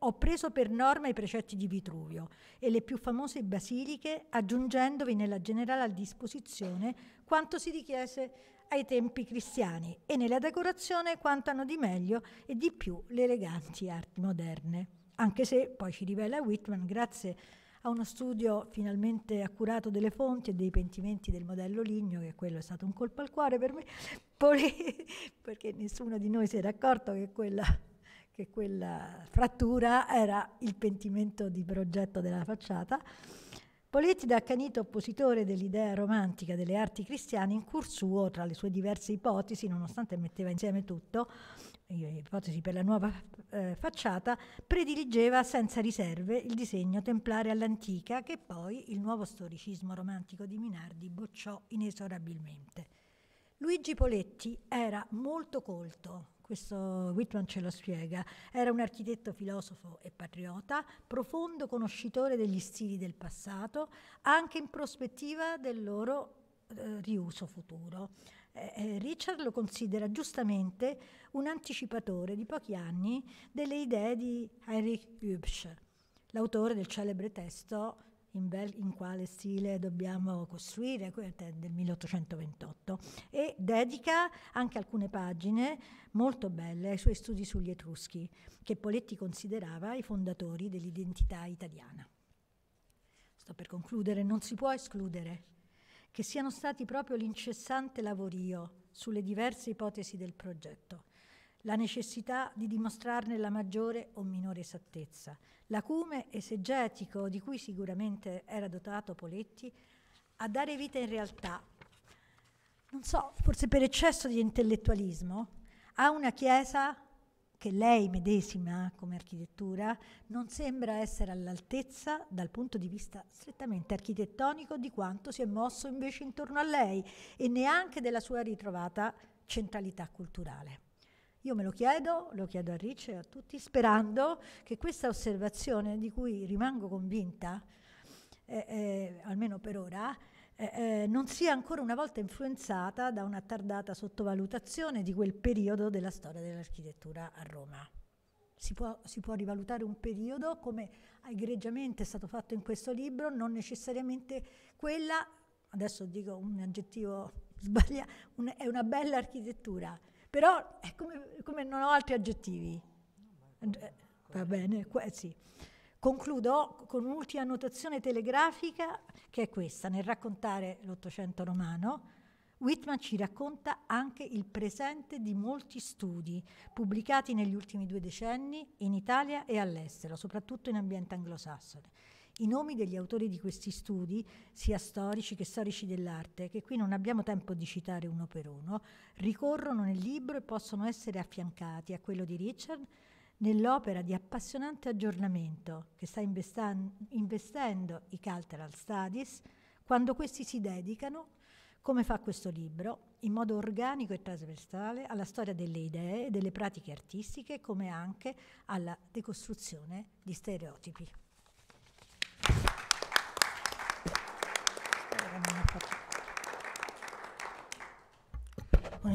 ho preso per norma i precetti di Vitruvio e le più famose basiliche, aggiungendovi nella generale disposizione quanto si richiese ai tempi cristiani e nella decorazione quanto hanno di meglio e di più le eleganti arti moderne. Anche se, poi ci rivela Whitman, grazie a uno studio finalmente accurato delle fonti e dei pentimenti del modello ligneo, che quello è stato un colpo al cuore per me, (laughs) perché nessuno di noi si era accorto che quella che quella frattura era il pentimento di progetto della facciata, Poletti, da accanito oppositore dell'idea romantica delle arti cristiane, in suo, tra le sue diverse ipotesi, nonostante metteva insieme tutto, ipotesi per la nuova eh, facciata, prediligeva senza riserve il disegno templare all'antica che poi il nuovo storicismo romantico di Minardi bocciò inesorabilmente. Luigi Poletti era molto colto, questo Whitman ce lo spiega. Era un architetto, filosofo e patriota, profondo conoscitore degli stili del passato, anche in prospettiva del loro eh, riuso futuro. Eh, eh Richard lo considera giustamente un anticipatore di pochi anni delle idee di Heinrich Hübsch, l'autore del celebre testo in, bel, in quale stile dobbiamo costruire, del 1828, e dedica anche alcune pagine molto belle ai suoi studi sugli Etruschi, che Poletti considerava i fondatori dell'identità italiana. Sto per concludere, non si può escludere che siano stati proprio l'incessante lavorio sulle diverse ipotesi del progetto la necessità di dimostrarne la maggiore o minore esattezza. L'acume esegetico di cui sicuramente era dotato Poletti a dare vita in realtà, non so, forse per eccesso di intellettualismo, a una chiesa che lei medesima come architettura non sembra essere all'altezza dal punto di vista strettamente architettonico di quanto si è mosso invece intorno a lei e neanche della sua ritrovata centralità culturale. Io me lo chiedo, lo chiedo a Ricci e a tutti, sperando che questa osservazione, di cui rimango convinta, eh, eh, almeno per ora, eh, eh, non sia ancora una volta influenzata da una tardata sottovalutazione di quel periodo della storia dell'architettura a Roma. Si può, si può, rivalutare un periodo come egregiamente è stato fatto in questo libro, non necessariamente quella, adesso dico un aggettivo (laughs) sbagliato, un, è una bella architettura, però è come, come non ho altri aggettivi. Eh, va bene, eh, sì. Concludo con un'ultima notazione telegrafica che è questa, nel raccontare l'Ottocento romano, Whitman ci racconta anche il presente di molti studi pubblicati negli ultimi due decenni in Italia e all'estero, soprattutto in ambiente anglosassone i nomi degli autori di questi studi, sia storici che storici dell'arte, che qui non abbiamo tempo di citare uno per uno, ricorrono nel libro e possono essere affiancati a quello di Richard nell'opera di appassionante aggiornamento che sta investan- investendo i cultural studies quando questi si dedicano, come fa questo libro, in modo organico e trasversale alla storia delle idee e delle pratiche artistiche, come anche alla decostruzione di stereotipi.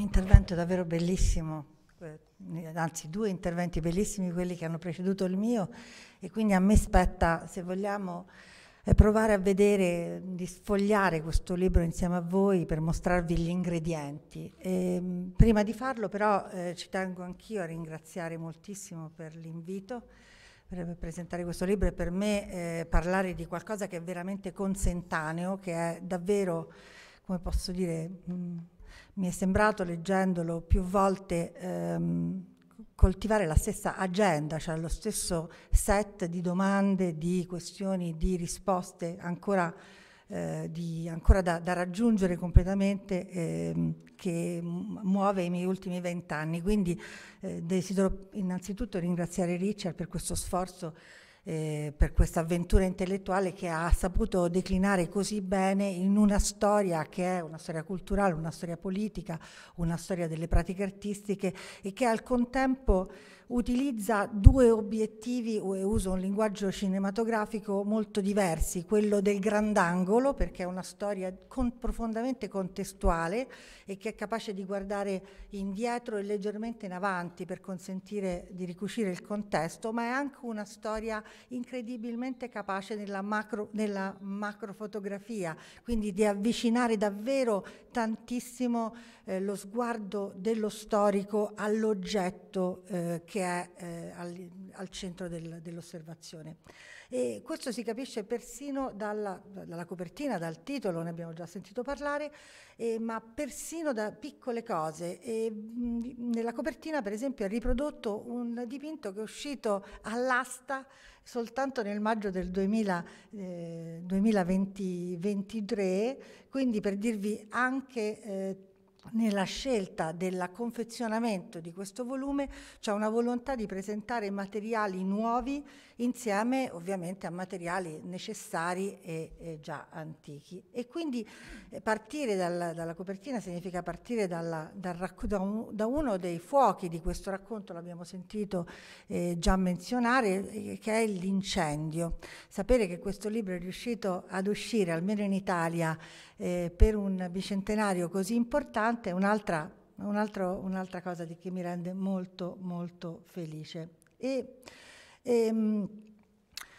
intervento davvero bellissimo, eh, anzi due interventi bellissimi, quelli che hanno preceduto il mio e quindi a me spetta, se vogliamo, eh, provare a vedere, di sfogliare questo libro insieme a voi per mostrarvi gli ingredienti. E, mm, prima di farlo però eh, ci tengo anch'io a ringraziare moltissimo per l'invito per presentare questo libro e per me eh, parlare di qualcosa che è veramente consentaneo, che è davvero, come posso dire, mh, mm, mi è sembrato leggendolo più volte ehm, coltivare la stessa agenda, cioè lo stesso set di domande, di questioni, di risposte ancora, eh, di, ancora da, da, raggiungere completamente ehm, che muove i miei ultimi vent'anni. Quindi eh, desidero innanzitutto ringraziare Richard per questo sforzo eh, per questa avventura intellettuale che ha saputo declinare così bene in una storia che è una storia culturale, una storia politica, una storia delle pratiche artistiche e che al contempo utilizza due obiettivi, e uso un linguaggio cinematografico molto diversi, quello del grandangolo, perché è una storia con, profondamente contestuale e che è capace di guardare indietro e leggermente in avanti per consentire di ricucire il contesto, ma è anche una storia incredibilmente capace nella, macro, nella macrofotografia, quindi di avvicinare davvero tantissimo eh, lo sguardo dello storico all'oggetto eh, che è eh, al, al, centro del, dell'osservazione. E questo si capisce persino dalla, dalla, copertina, dal titolo, ne abbiamo già sentito parlare, eh, ma persino da piccole cose. E, mh, nella copertina, per esempio, è riprodotto un dipinto che è uscito all'asta soltanto nel maggio del 2000, eh, 2023, quindi per dirvi anche eh, nella scelta del confezionamento di questo volume c'è una volontà di presentare materiali nuovi insieme ovviamente a materiali necessari e, e già antichi. E quindi eh, partire dal, dalla copertina significa partire dalla, dal, da, un, da, uno dei fuochi di questo racconto, l'abbiamo sentito eh, già menzionare, eh, che è l'incendio. Sapere che questo libro è riuscito ad uscire, almeno in Italia, eh, per un bicentenario così importante è un'altra, un un cosa di che mi rende molto molto felice. E, e, ehm,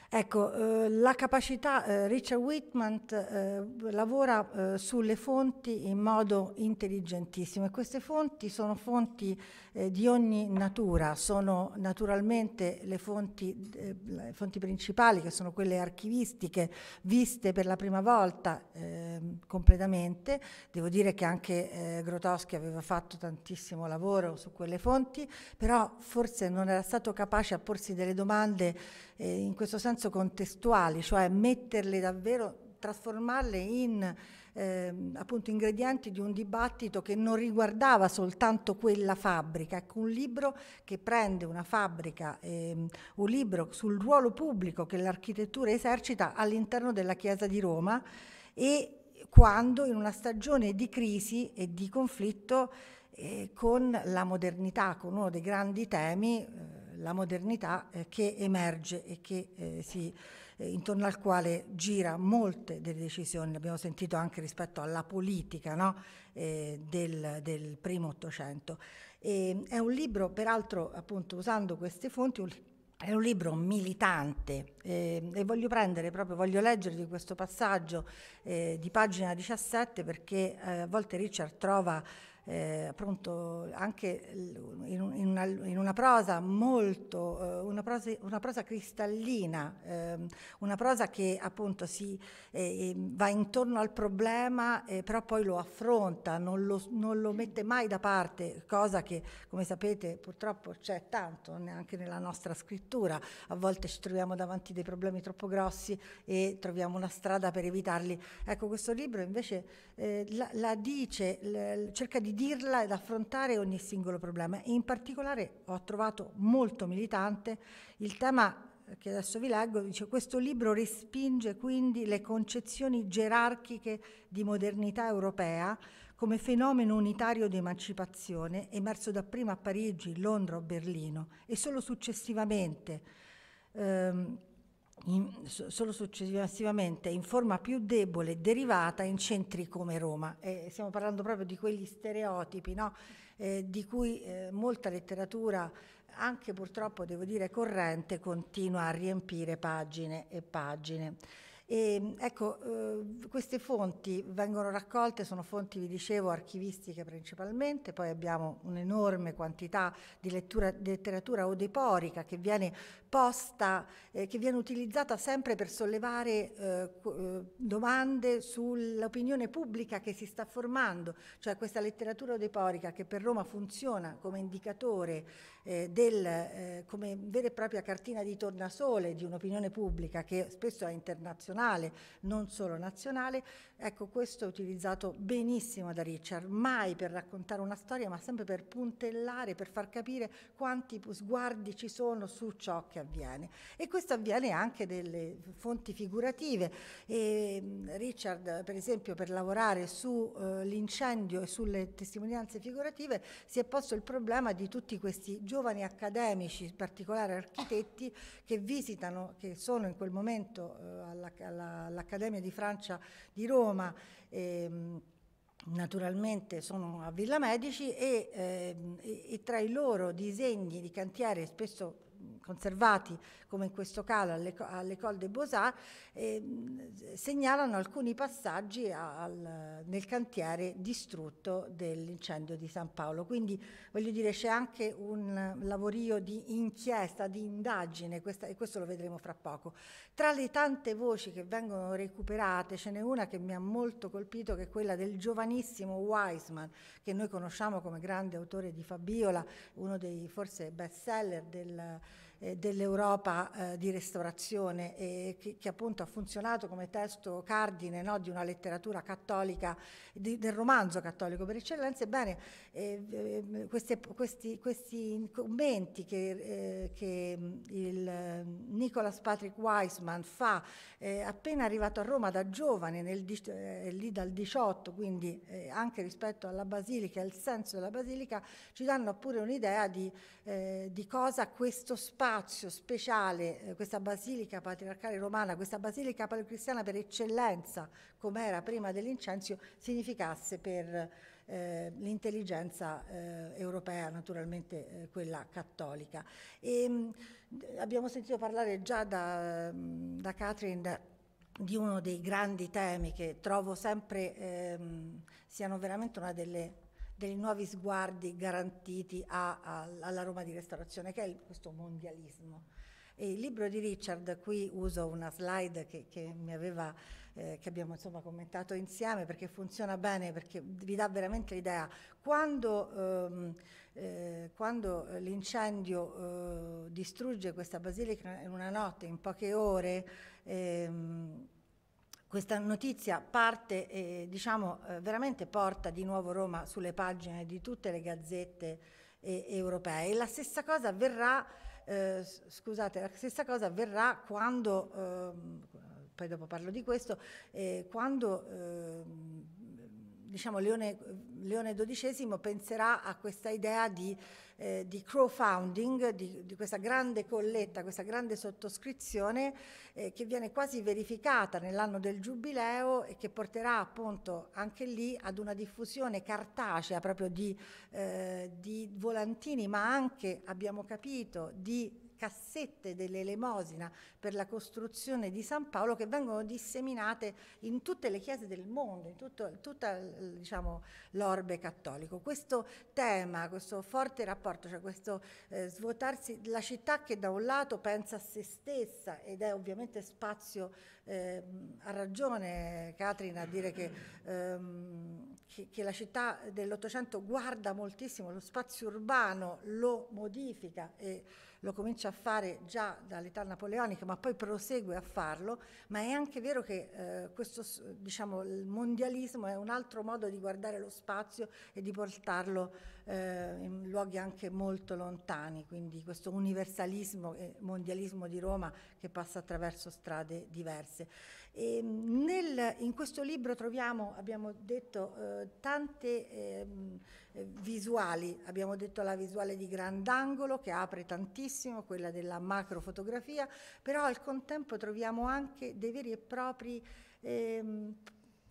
ecco, eh, la capacità, eh, Richard Whitman eh, lavora eh, sulle fonti in modo intelligentissimo e queste fonti sono fonti eh, di ogni natura sono naturalmente le fonti, eh, le fonti, principali, che sono quelle archivistiche, viste per la prima volta ehm, completamente. Devo dire che anche eh, Grotowski aveva fatto tantissimo lavoro su quelle fonti, però forse non era stato capace a porsi delle domande eh, in questo senso contestuali, cioè metterle davvero, trasformarle in eh, appunto ingredienti di un dibattito che non riguardava soltanto quella fabbrica, ecco un libro che prende una fabbrica, ehm, un libro sul ruolo pubblico che l'architettura esercita all'interno della Chiesa di Roma e quando in una stagione di crisi e di conflitto eh, con la modernità, con uno dei grandi temi, eh, la modernità eh, che emerge e che eh, si eh, intorno al quale gira molte delle decisioni, l'abbiamo sentito anche rispetto alla politica no? eh, del, del, primo Ottocento. è un libro, peraltro, appunto, usando queste fonti, un, è un libro militante eh, e voglio prendere proprio, voglio leggervi questo passaggio eh, di pagina 17 perché eh, a volte Richard trova eh, appunto anche in, una, in una prosa molto, eh, una, prosa, una, prosa, cristallina, ehm, una prosa che appunto si eh, ehm, va intorno al problema eh, però poi lo affronta, non lo, non lo, mette mai da parte, cosa che come sapete purtroppo c'è tanto anche nella nostra scrittura, a volte ci troviamo davanti dei problemi troppo grossi e troviamo una strada per evitarli. Ecco, questo libro invece eh, la, la dice, la, cerca di di dirla ed affrontare ogni singolo problema. In particolare ho trovato molto militante il tema eh, che adesso vi leggo, dice questo libro respinge quindi le concezioni gerarchiche di modernità europea come fenomeno unitario di emancipazione emerso dapprima a Parigi, Londra o Berlino e solo successivamente. Ehm, in, solo successivamente in forma più debole derivata in centri come Roma. E eh, stiamo parlando proprio di quegli stereotipi no? eh, di cui eh, molta letteratura, anche purtroppo devo dire corrente, continua a riempire pagine e pagine. E, ecco, eh, queste fonti vengono raccolte, sono fonti, vi dicevo, archivistiche principalmente, poi abbiamo un'enorme quantità di lettura, di letteratura odeporica che viene posta, eh, che viene utilizzata sempre per sollevare eh, eh, domande sull'opinione pubblica che si sta formando, cioè questa letteratura odeporica che per Roma funziona come indicatore, eh, del, eh, come vera e propria cartina di tornasole di un'opinione pubblica che spesso è internazionale, non solo nazionale, Ecco, questo è utilizzato benissimo da Richard, mai per raccontare una storia, ma sempre per puntellare, per far capire quanti sguardi ci sono su ciò che avviene. E questo avviene anche delle fonti figurative. E Richard, per esempio, per lavorare sull'incendio eh, uh, e sulle testimonianze figurative, si è posto il problema di tutti questi giovani accademici, in particolare architetti, che visitano, che sono in quel momento uh, all'Accademia all di Francia di Roma, Roma. Ehm, naturalmente sono a Villa Medici e, eh, e, tra i loro disegni di cantiere spesso conservati come in questo caso all'École de Beaux-Arts, eh, segnalano alcuni passaggi al, nel cantiere distrutto dell'incendio di San Paolo. Quindi voglio dire c'è anche un lavorio di inchiesta, di indagine, questa, e questo lo vedremo fra poco. Tra le tante voci che vengono recuperate ce n'è una che mi ha molto colpito, che è quella del giovanissimo Wiseman, che noi conosciamo come grande autore di Fabiola, uno dei forse best seller del eh, dell'Europa eh, di restaurazione, eh, che, che, appunto ha funzionato come testo cardine no, di una letteratura cattolica, di, del romanzo cattolico per eccellenza. Ebbene, eh, eh, queste, questi, questi, commenti che, eh, che mm, il Nicholas Patrick Wiseman fa appena arrivato a Roma da giovane, nel, lì dal 18, quindi anche rispetto alla Basilica, e al senso della Basilica, ci danno pure un'idea di, di cosa questo spazio spazio speciale, eh, questa basilica patriarcale romana, questa basilica paleocristiana per eccellenza, come era prima dell'incenzio, significasse per eh, l'intelligenza eh, europea, naturalmente eh, quella cattolica. E, mh, mm, abbiamo sentito parlare già da, mm, da Catherine da, di uno dei grandi temi che trovo sempre ehm, siano veramente una delle dei nuovi sguardi garantiti a, a, alla Roma di restaurazione, che è il, questo mondialismo. E il libro di Richard, qui uso una slide che, che, aveva, eh, che abbiamo insomma, commentato insieme perché funziona bene, perché vi dà veramente l'idea. Quando, ehm, eh, quando l'incendio eh, distrugge questa basilica in una notte, in poche ore, ehm, questa notizia parte, diciamo, eh, diciamo, veramente porta di nuovo Roma sulle pagine di tutte le gazzette eh, europee. E la stessa cosa avverrà, eh, scusate, la stessa cosa avverrà quando, ehm, poi dopo parlo di questo, eh, quando ehm, diciamo, Leone, Leone, XII penserà a questa idea di, eh, di crowdfunding, di, di, questa grande colletta, questa grande sottoscrizione eh, che viene quasi verificata nell'anno del Giubileo e che porterà appunto anche lì ad una diffusione cartacea proprio di, eh, di volantini, ma anche, abbiamo capito, di cassette dell'elemosina per la costruzione di San Paolo che vengono disseminate in tutte le chiese del mondo, in tutto, tutta diciamo, l'orbe cattolico. Questo tema, questo forte rapporto, cioè questo eh, svuotarsi, la città che da un lato pensa a se stessa ed è ovviamente spazio, eh, ha ragione Catrina a dire che, ehm, che, che la città dell'Ottocento guarda moltissimo lo spazio urbano, lo modifica e lo comincia a fare già dall'età napoleonica, ma poi prosegue a farlo, ma è anche vero che eh, questo, diciamo, il mondialismo è un altro modo di guardare lo spazio e di portarlo eh, in luoghi anche molto lontani, quindi questo universalismo e mondialismo di Roma che passa attraverso strade diverse. Ehm, nel, in questo libro troviamo, abbiamo detto, eh, tante eh, visuali, abbiamo detto la visuale di grandangolo che apre tantissimo, quella della macrofotografia, però al contempo troviamo anche dei veri e propri eh,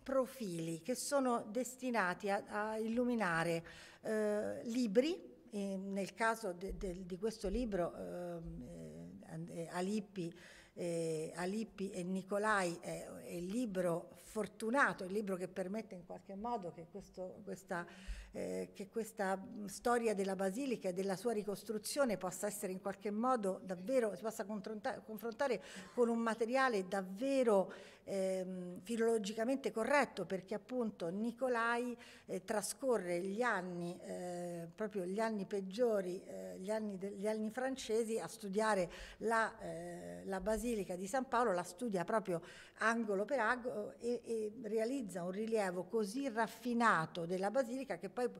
profili che sono destinati a, a illuminare eh, libri, ehm, nel caso de, de, di questo libro ehm, eh, Alippi eh, Alippi e Nicolai è, è, il libro fortunato, il libro che permette in qualche modo che questo, questa eh, che questa mm, storia della Basilica e della sua ricostruzione possa essere in qualche modo davvero, si possa confrontare con un materiale davvero ehm, filologicamente corretto, perché appunto Nicolai eh, trascorre gli anni, eh, proprio gli anni peggiori, eh, gli anni, de, gli, anni francesi, a studiare la, eh, la, Basilica di San Paolo, la studia proprio angolo per angolo e, e realizza un rilievo così raffinato della Basilica che poi poi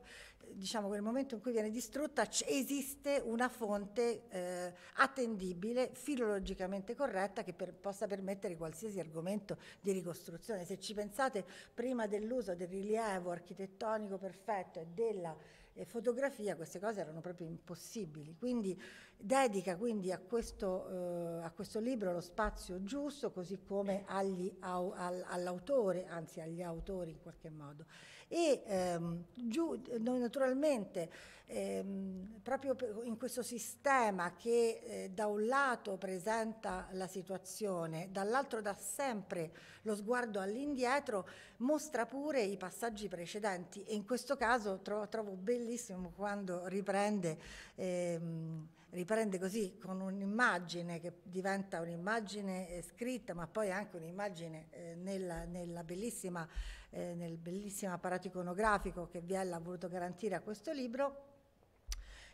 diciamo quel momento in cui viene distrutta esiste una fonte eh, attendibile, filologicamente corretta, che per, possa permettere qualsiasi argomento di ricostruzione. Se ci pensate, prima dell'uso del rilievo architettonico perfetto e della eh, fotografia, queste cose erano proprio impossibili. Quindi dedica quindi a questo, eh, a questo libro lo spazio giusto, così come agli, au, all, all'autore, anzi agli autori in qualche modo e ehm, giù, noi naturalmente ehm, proprio in questo sistema che eh, da un lato presenta la situazione, dall'altro dà sempre lo sguardo all'indietro, mostra pure i passaggi precedenti e in questo caso trovo, trovo bellissimo quando riprende ehm, riprende così con un'immagine che diventa un'immagine eh, scritta, ma poi anche un'immagine eh, nella, nella bellissima, eh, nel bellissimo apparato iconografico che Viella ha voluto garantire a questo libro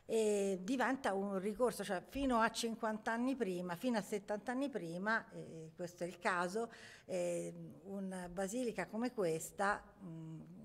e diventa un ricorso, cioè fino a 50 anni prima, fino a 70 anni prima, eh, questo è il caso, eh, una basilica come questa mh, mm,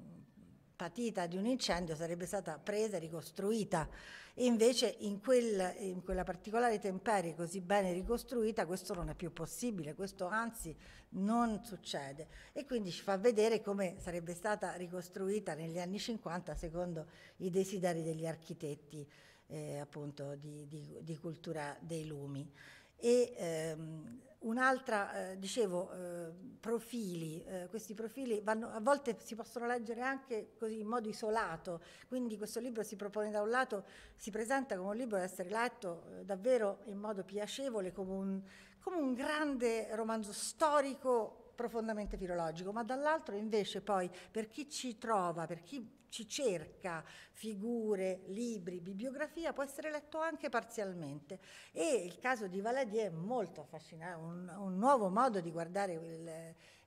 patita di un incendio sarebbe stata presa e ricostruita. E invece in, quel, in, quella particolare temperie così bene ricostruita questo non è più possibile, questo anzi non succede. E quindi ci fa vedere come sarebbe stata ricostruita negli anni 50 secondo i desideri degli architetti eh, appunto di, di, di, cultura dei lumi. E, ehm, Un'altra, eh, dicevo, eh, profili, eh, questi profili vanno, a volte si possono leggere anche così in modo isolato, quindi questo libro si propone da un lato, si presenta come un libro da essere letto eh, davvero in modo piacevole, come un, come un grande romanzo storico profondamente filologico, ma dall'altro invece poi per chi ci trova, per chi ci cerca figure, libri, bibliografia, può essere letto anche parzialmente. E il caso di Valadie è molto affascinante, un, un nuovo modo di guardare il,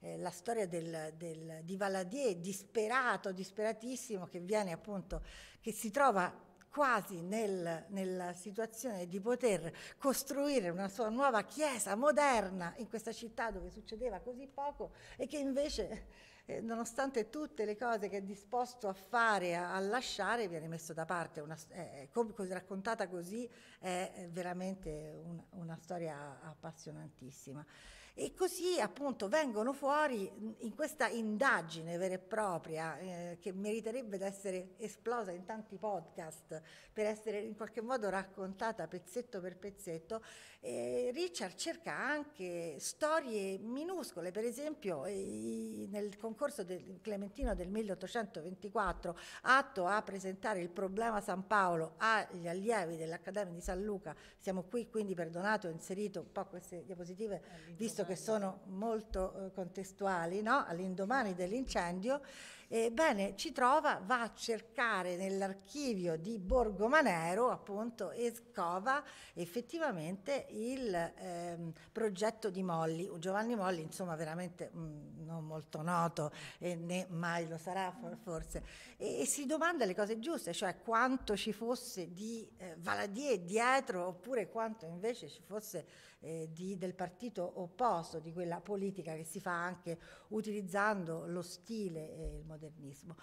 eh, la storia del, del, di Valadier, disperato, disperatissimo, che viene appunto, che si trova quasi nel, nella situazione di poter costruire una sua nuova chiesa moderna in questa città dove succedeva così poco e che invece eh, nonostante tutte le cose che è disposto a fare, a, a lasciare, viene messo da parte. Una, eh, eh, com- raccontata così è eh, veramente un, una storia appassionantissima. E così appunto vengono fuori in questa indagine vera e propria eh, che meriterebbe di essere esplosa in tanti podcast per essere in qualche modo raccontata pezzetto per pezzetto, eh, Richard cerca anche storie minuscole, per esempio eh, nel concorso del Clementino del 1824, atto a presentare il problema San Paolo agli allievi dell'Accademia di San Luca, siamo qui quindi perdonato, ho inserito un po' queste diapositive, visto che sono molto eh, contestuali no? all'indomani dell'incendio, ebbene ci trova, va a cercare nell'archivio di Borgomanero appunto e scova effettivamente il ehm, progetto di Molli. Giovanni Molli insomma veramente mh, mm, non molto noto e né mai lo sarà forse e, e, si domanda le cose giuste, cioè quanto ci fosse di eh, Valadier dietro oppure quanto invece ci fosse eh, di, del partito opposto, di quella politica che si fa anche utilizzando lo stile e il modernismo.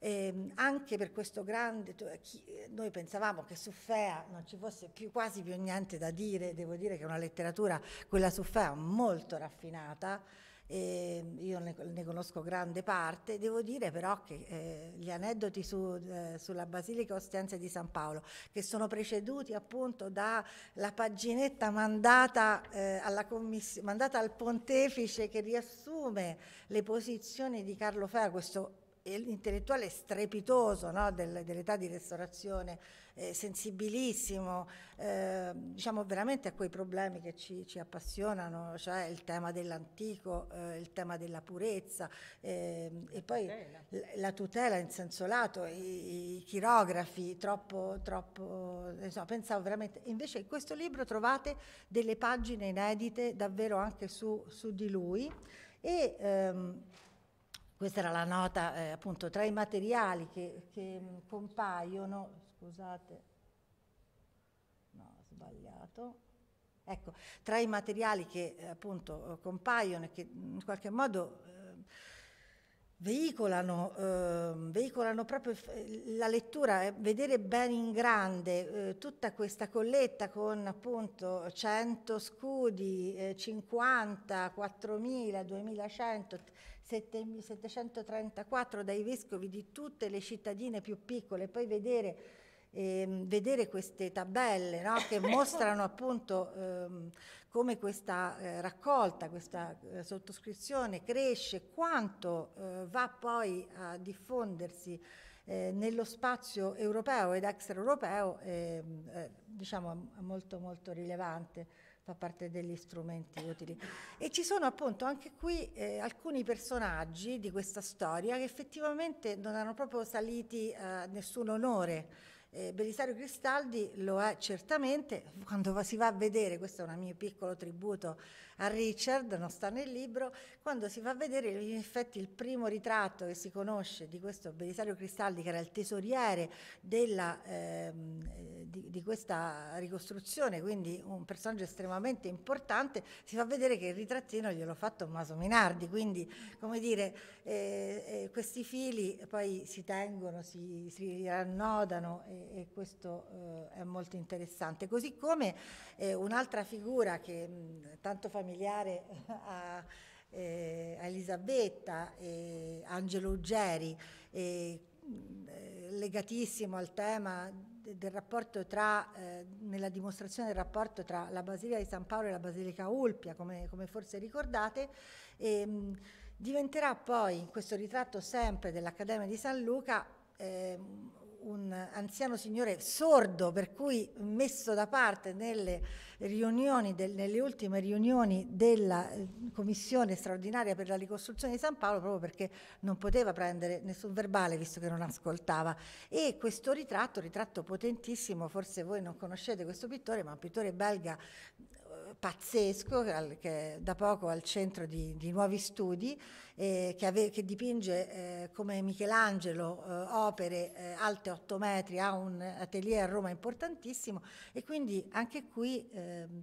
Eh, anche per questo grande, chi, noi pensavamo che su Fea non ci fosse più quasi più niente da dire, devo dire che è una letteratura, quella su Fea, molto raffinata, eh, io ne, ne, conosco grande parte, devo dire però che eh, gli aneddoti su, eh, sulla Basilica Ostiense di San Paolo, che sono preceduti appunto dalla paginetta mandata, eh, mandata al pontefice che riassume le posizioni di Carlo Fea, questo intellettuale strepitoso no? Del, dell'età di restaurazione, eh, sensibilissimo, eh, diciamo veramente a quei problemi che ci, ci appassionano, cioè il tema dell'antico, eh, il tema della purezza ehm, e poi la, la tutela in senso lato, i, i chirografi, troppo, troppo, insomma, pensavo veramente, invece in questo libro trovate delle pagine inedite davvero anche su, su di lui e... Ehm, questa era la nota, eh, appunto, tra i materiali che, che mm, compaiono, scusate, no, ho sbagliato. Ecco, tra i materiali che eh, appunto eh, compaiono e che mm, in qualche modo veicolano, eh, veicolano, ehm, proprio eh, la lettura, eh, vedere ben in grande tutta questa colletta con appunto 100 scudi, 50, 4000, 2100, 734 dai vescovi di tutte le cittadine più piccole, poi vedere, ehm, vedere queste tabelle no? che (laughs) mostrano appunto ehm, come questa eh, raccolta, questa eh, sottoscrizione cresce, quanto eh, va poi a diffondersi eh, nello spazio europeo ed extraeuropeo, ehm, eh, diciamo molto molto rilevante fa parte degli strumenti utili. E ci sono appunto anche qui eh, alcuni personaggi di questa storia che effettivamente non hanno proprio saliti a eh, nessun onore. Eh, Belisario Cristaldi lo è certamente, quando si va a vedere, questo è un mio piccolo tributo a Richard, non sta nel libro, quando si fa vedere in effetti il primo ritratto che si conosce di questo Belisario Cristaldi, che era il tesoriere della, ehm, eh, di, di, questa ricostruzione, quindi un personaggio estremamente importante, si fa vedere che il ritrattino glielo ha fatto Maso Minardi, quindi come dire, eh, eh questi fili poi si tengono, si, si rannodano e, e questo eh, è molto interessante. Così come eh, un'altra figura che mh, tanto fa familiare a, eh, a Elisabetta, e Angelo Uggeri, eh, legatissimo al tema del rapporto tra, eh, nella dimostrazione del rapporto tra la Basilica di San Paolo e la Basilica Ulpia, come, come forse ricordate, e, mh, mm, diventerà poi questo ritratto sempre dell'Accademia di San Luca eh, un anziano signore sordo, per cui messo da parte nelle, riunioni del, nelle ultime riunioni della eh, commissione straordinaria per la ricostruzione di San Paolo, proprio perché non poteva prendere nessun verbale visto che non ascoltava. E questo ritratto, ritratto potentissimo, forse voi non conoscete questo pittore, ma un pittore belga pazzesco che da poco al centro di, di nuovi studi eh, che, ave, che, dipinge eh, come Michelangelo eh, opere eh, alte 8 metri, ha un atelier a Roma importantissimo e quindi anche qui ehm,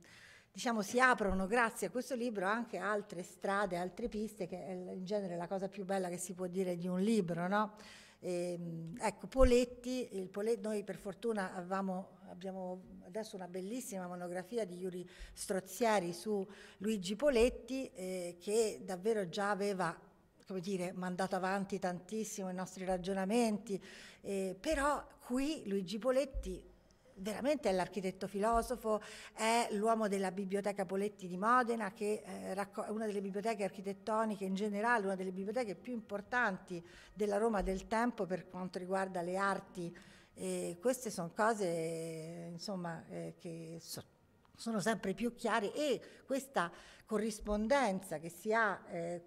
diciamo, si aprono grazie a questo libro anche altre strade, altre piste che è in genere la cosa più bella che si può dire di un libro, no? E, ehm, ecco, Poletti, Poletti, noi per fortuna avevamo, abbiamo adesso una bellissima monografia di Yuri Strozieri su Luigi Poletti eh, che davvero già aveva come dire, mandato avanti tantissimo i nostri ragionamenti, eh, però qui Luigi Poletti veramente è l'architetto filosofo, è l'uomo della biblioteca Poletti di Modena, che eh, è una delle biblioteche architettoniche in generale, una delle biblioteche più importanti della Roma del tempo per quanto riguarda le arti. E queste sono cose insomma, eh, che so- sono sempre più chiare e questa corrispondenza che si ha eh,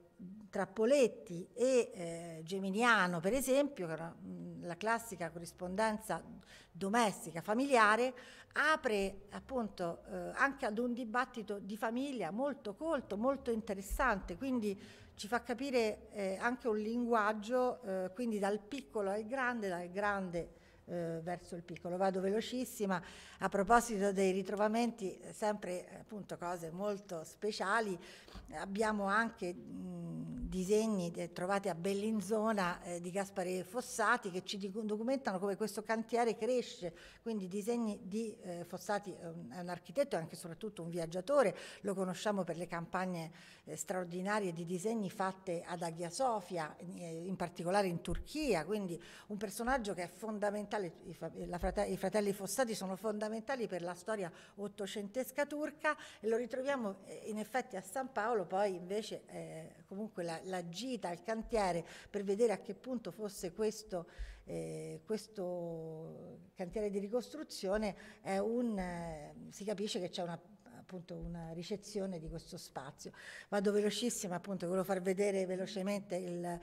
Trappoletti e eh, Geminiano, per esempio, che era mm, la classica corrispondenza domestica, familiare, apre appunto eh, anche ad un dibattito di famiglia molto colto, molto interessante, quindi ci fa capire eh, anche un linguaggio, eh, quindi dal piccolo al grande, dal grande eh, verso il piccolo. Vado velocissima, a proposito dei ritrovamenti, sempre appunto cose molto speciali, abbiamo anche mh, disegni de, trovati a Bellinzona eh, di Gaspare Fossati che ci documentano come questo cantiere cresce, quindi disegni di eh, Fossati è un, è un architetto e anche soprattutto un viaggiatore, lo conosciamo per le campagne eh, straordinarie di disegni fatte ad Agia Sofia, eh, in particolare in Turchia, quindi un personaggio che è fondamentale fondamentale, i, fratelli, i fratelli Fossati sono fondamentali per la storia ottocentesca turca e lo ritroviamo eh, in effetti a San Paolo, poi invece eh, comunque la, la gita al cantiere per vedere a che punto fosse questo eh, questo cantiere di ricostruzione un, eh, si capisce che c'è una, appunto una ricezione di questo spazio. Vado velocissima appunto, volevo far vedere velocemente il,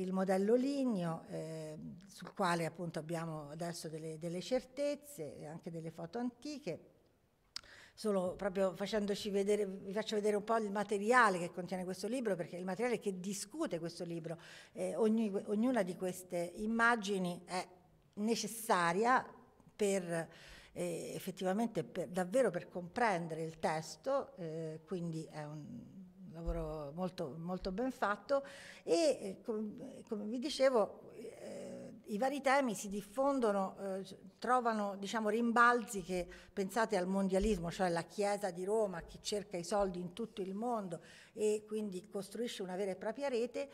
il modello ligneo eh, sul quale appunto abbiamo adesso delle, delle certezze e anche delle foto antiche solo proprio facendoci vedere, vi faccio vedere un po' il materiale che contiene questo libro, perché il materiale che discute questo libro, eh, ogni, ognuna di queste immagini è necessaria per eh, effettivamente per, davvero per comprendere il testo, eh, quindi è un, lavoro molto, molto ben fatto e eh, com, eh, come vi dicevo eh, i vari temi si diffondono, eh, trovano diciamo, rimbalzi che pensate al mondialismo, cioè la Chiesa di Roma che cerca i soldi in tutto il mondo e quindi costruisce una vera e propria rete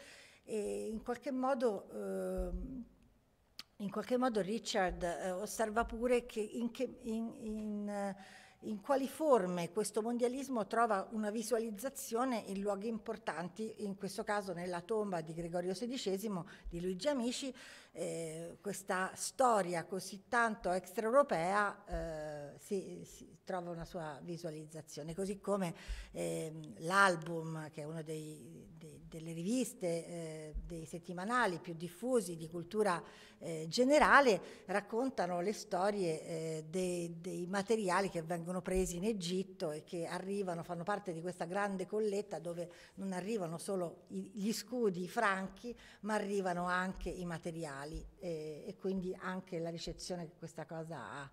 e in qualche modo... Eh, in qualche modo Richard eh, osserva pure che in, che, in, in in quali forme questo mondialismo trova una visualizzazione in luoghi importanti, in questo caso nella tomba di Gregorio XVI, di Luigi Amici, eh, questa storia così tanto extraeuropea eh, si, si, trova una sua visualizzazione, così come ehm, l'album, che è una delle riviste, eh, dei settimanali più diffusi di cultura eh, generale, raccontano le storie dei, dei materiali che vengono presi in Egitto e che arrivano, fanno parte di questa grande colletta dove non arrivano solo gli scudi, i franchi, ma arrivano anche i materiali sociali e, eh, e, quindi anche la ricezione che questa cosa ha.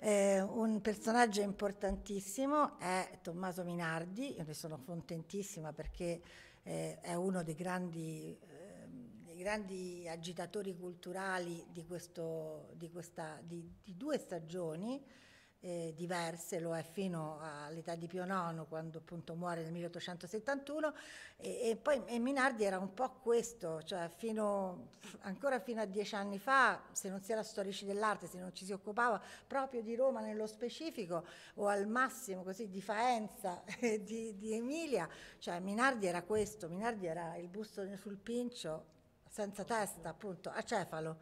Eh, un personaggio importantissimo è Tommaso Minardi, io ne sono contentissima perché eh, è uno dei grandi, eh, dei grandi, agitatori culturali di, questo, di, questa, di, di due stagioni eh, diverse, lo è fino all'età di Pio IX quando appunto muore nel 1871 e, e poi e Minardi era un po' questo, cioè fino, ancora fino a dieci anni fa se non si era storici dell'arte, se non ci si occupava proprio di Roma nello specifico o al massimo così di Faenza, (laughs) e di, di Emilia, cioè Minardi era questo, Minardi era il busto sul pincio senza testa appunto a cefalo.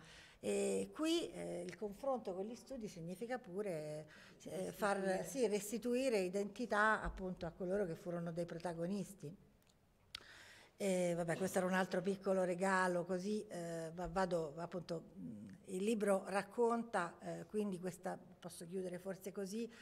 E qui eh, il confronto con gli studi significa pure eh, far sì, restituire identità appunto a coloro che furono dei protagonisti. E, vabbè, questo era un altro piccolo regalo, così eh, vado appunto. Il libro racconta eh, quindi questa, posso chiudere forse così,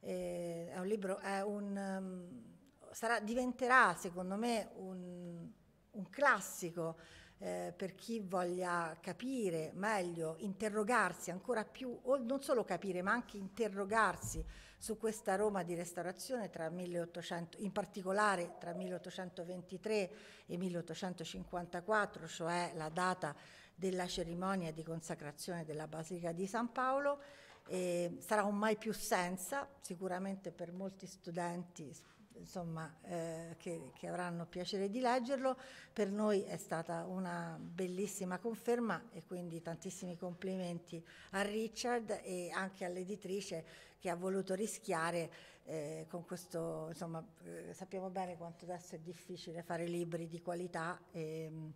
eh, è un libro, è un, um, sarà, diventerà secondo me un, un classico eh, per chi voglia capire meglio, interrogarsi ancora più, o non solo capire ma anche interrogarsi su questa Roma di restaurazione 1800, in particolare tra 1823 e 1854, cioè la data della cerimonia di consacrazione della Basilica di San Paolo. Eh, sarà un mai più senza, sicuramente per molti studenti insomma, eh, che, che, avranno piacere di leggerlo. Per noi è stata una bellissima conferma e quindi tantissimi complimenti a Richard e anche all'editrice che ha voluto rischiare eh, con questo, insomma, eh, sappiamo bene quanto adesso è difficile fare libri di qualità e, mm,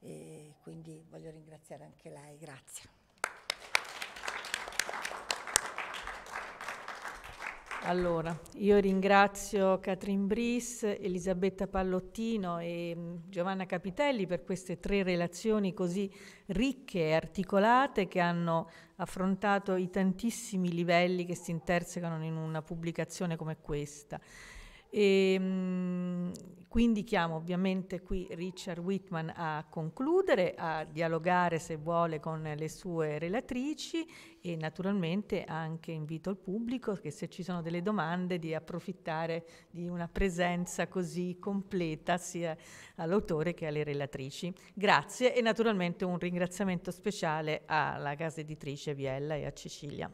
e quindi voglio ringraziare anche lei, grazie. Allora, io ringrazio Catherine Briss, Elisabetta Pallottino e mm, Giovanna Capitelli per queste tre relazioni così ricche e articolate che hanno affrontato i tantissimi livelli che si intersecano in una pubblicazione come questa. E, ehm, quindi chiamo ovviamente qui Richard Whitman a concludere, a dialogare se vuole con le sue relatrici e naturalmente anche invito il pubblico che se ci sono delle domande di approfittare di una presenza così completa sia all'autore che alle relatrici. Grazie e naturalmente un ringraziamento speciale alla casa editrice Viella e a Cecilia.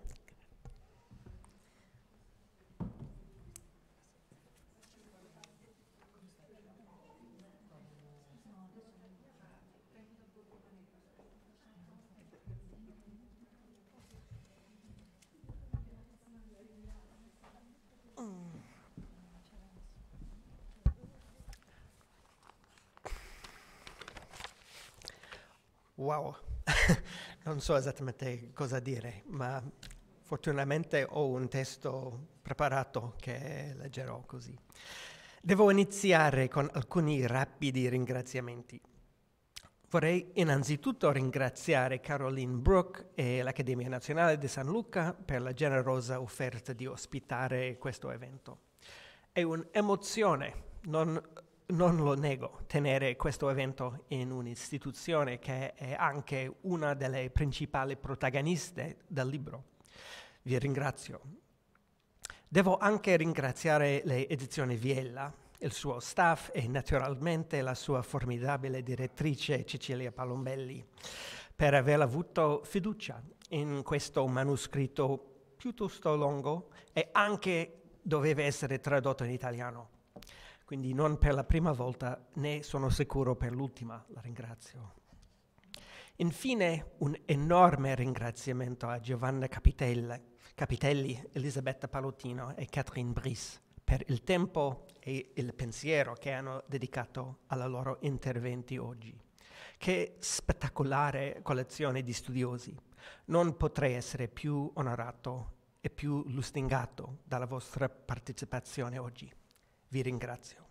Wow, (laughs) non so esattamente cosa dire, ma fortunatamente ho un testo preparato che leggerò così. Devo iniziare con alcuni rapidi ringraziamenti. Vorrei innanzitutto ringraziare Caroline Brooke e l'Accademia Nazionale di San Luca per la generosa offerta di ospitare questo evento. È un'emozione non non lo nego, tenere questo evento in un'istituzione che è anche una delle principali protagoniste del libro. Vi ringrazio. Devo anche ringraziare l'edizione Viella, il suo staff e naturalmente la sua formidabile direttrice Cecilia Palombelli per aver avuto fiducia in questo manoscritto piuttosto lungo e anche doveva essere tradotto in italiano quindi non per la prima volta né sono sicuro per l'ultima, la ringrazio. Infine un enorme ringraziamento a Giovanna Capitella, Capitelli, Elisabetta Palottino e Catherine Brice per il tempo e il pensiero che hanno dedicato alla loro interventi oggi. Che spettacolare collezione di studiosi. Non potrei essere più onorato e più lustingato dalla vostra partecipazione oggi vi ringrazio.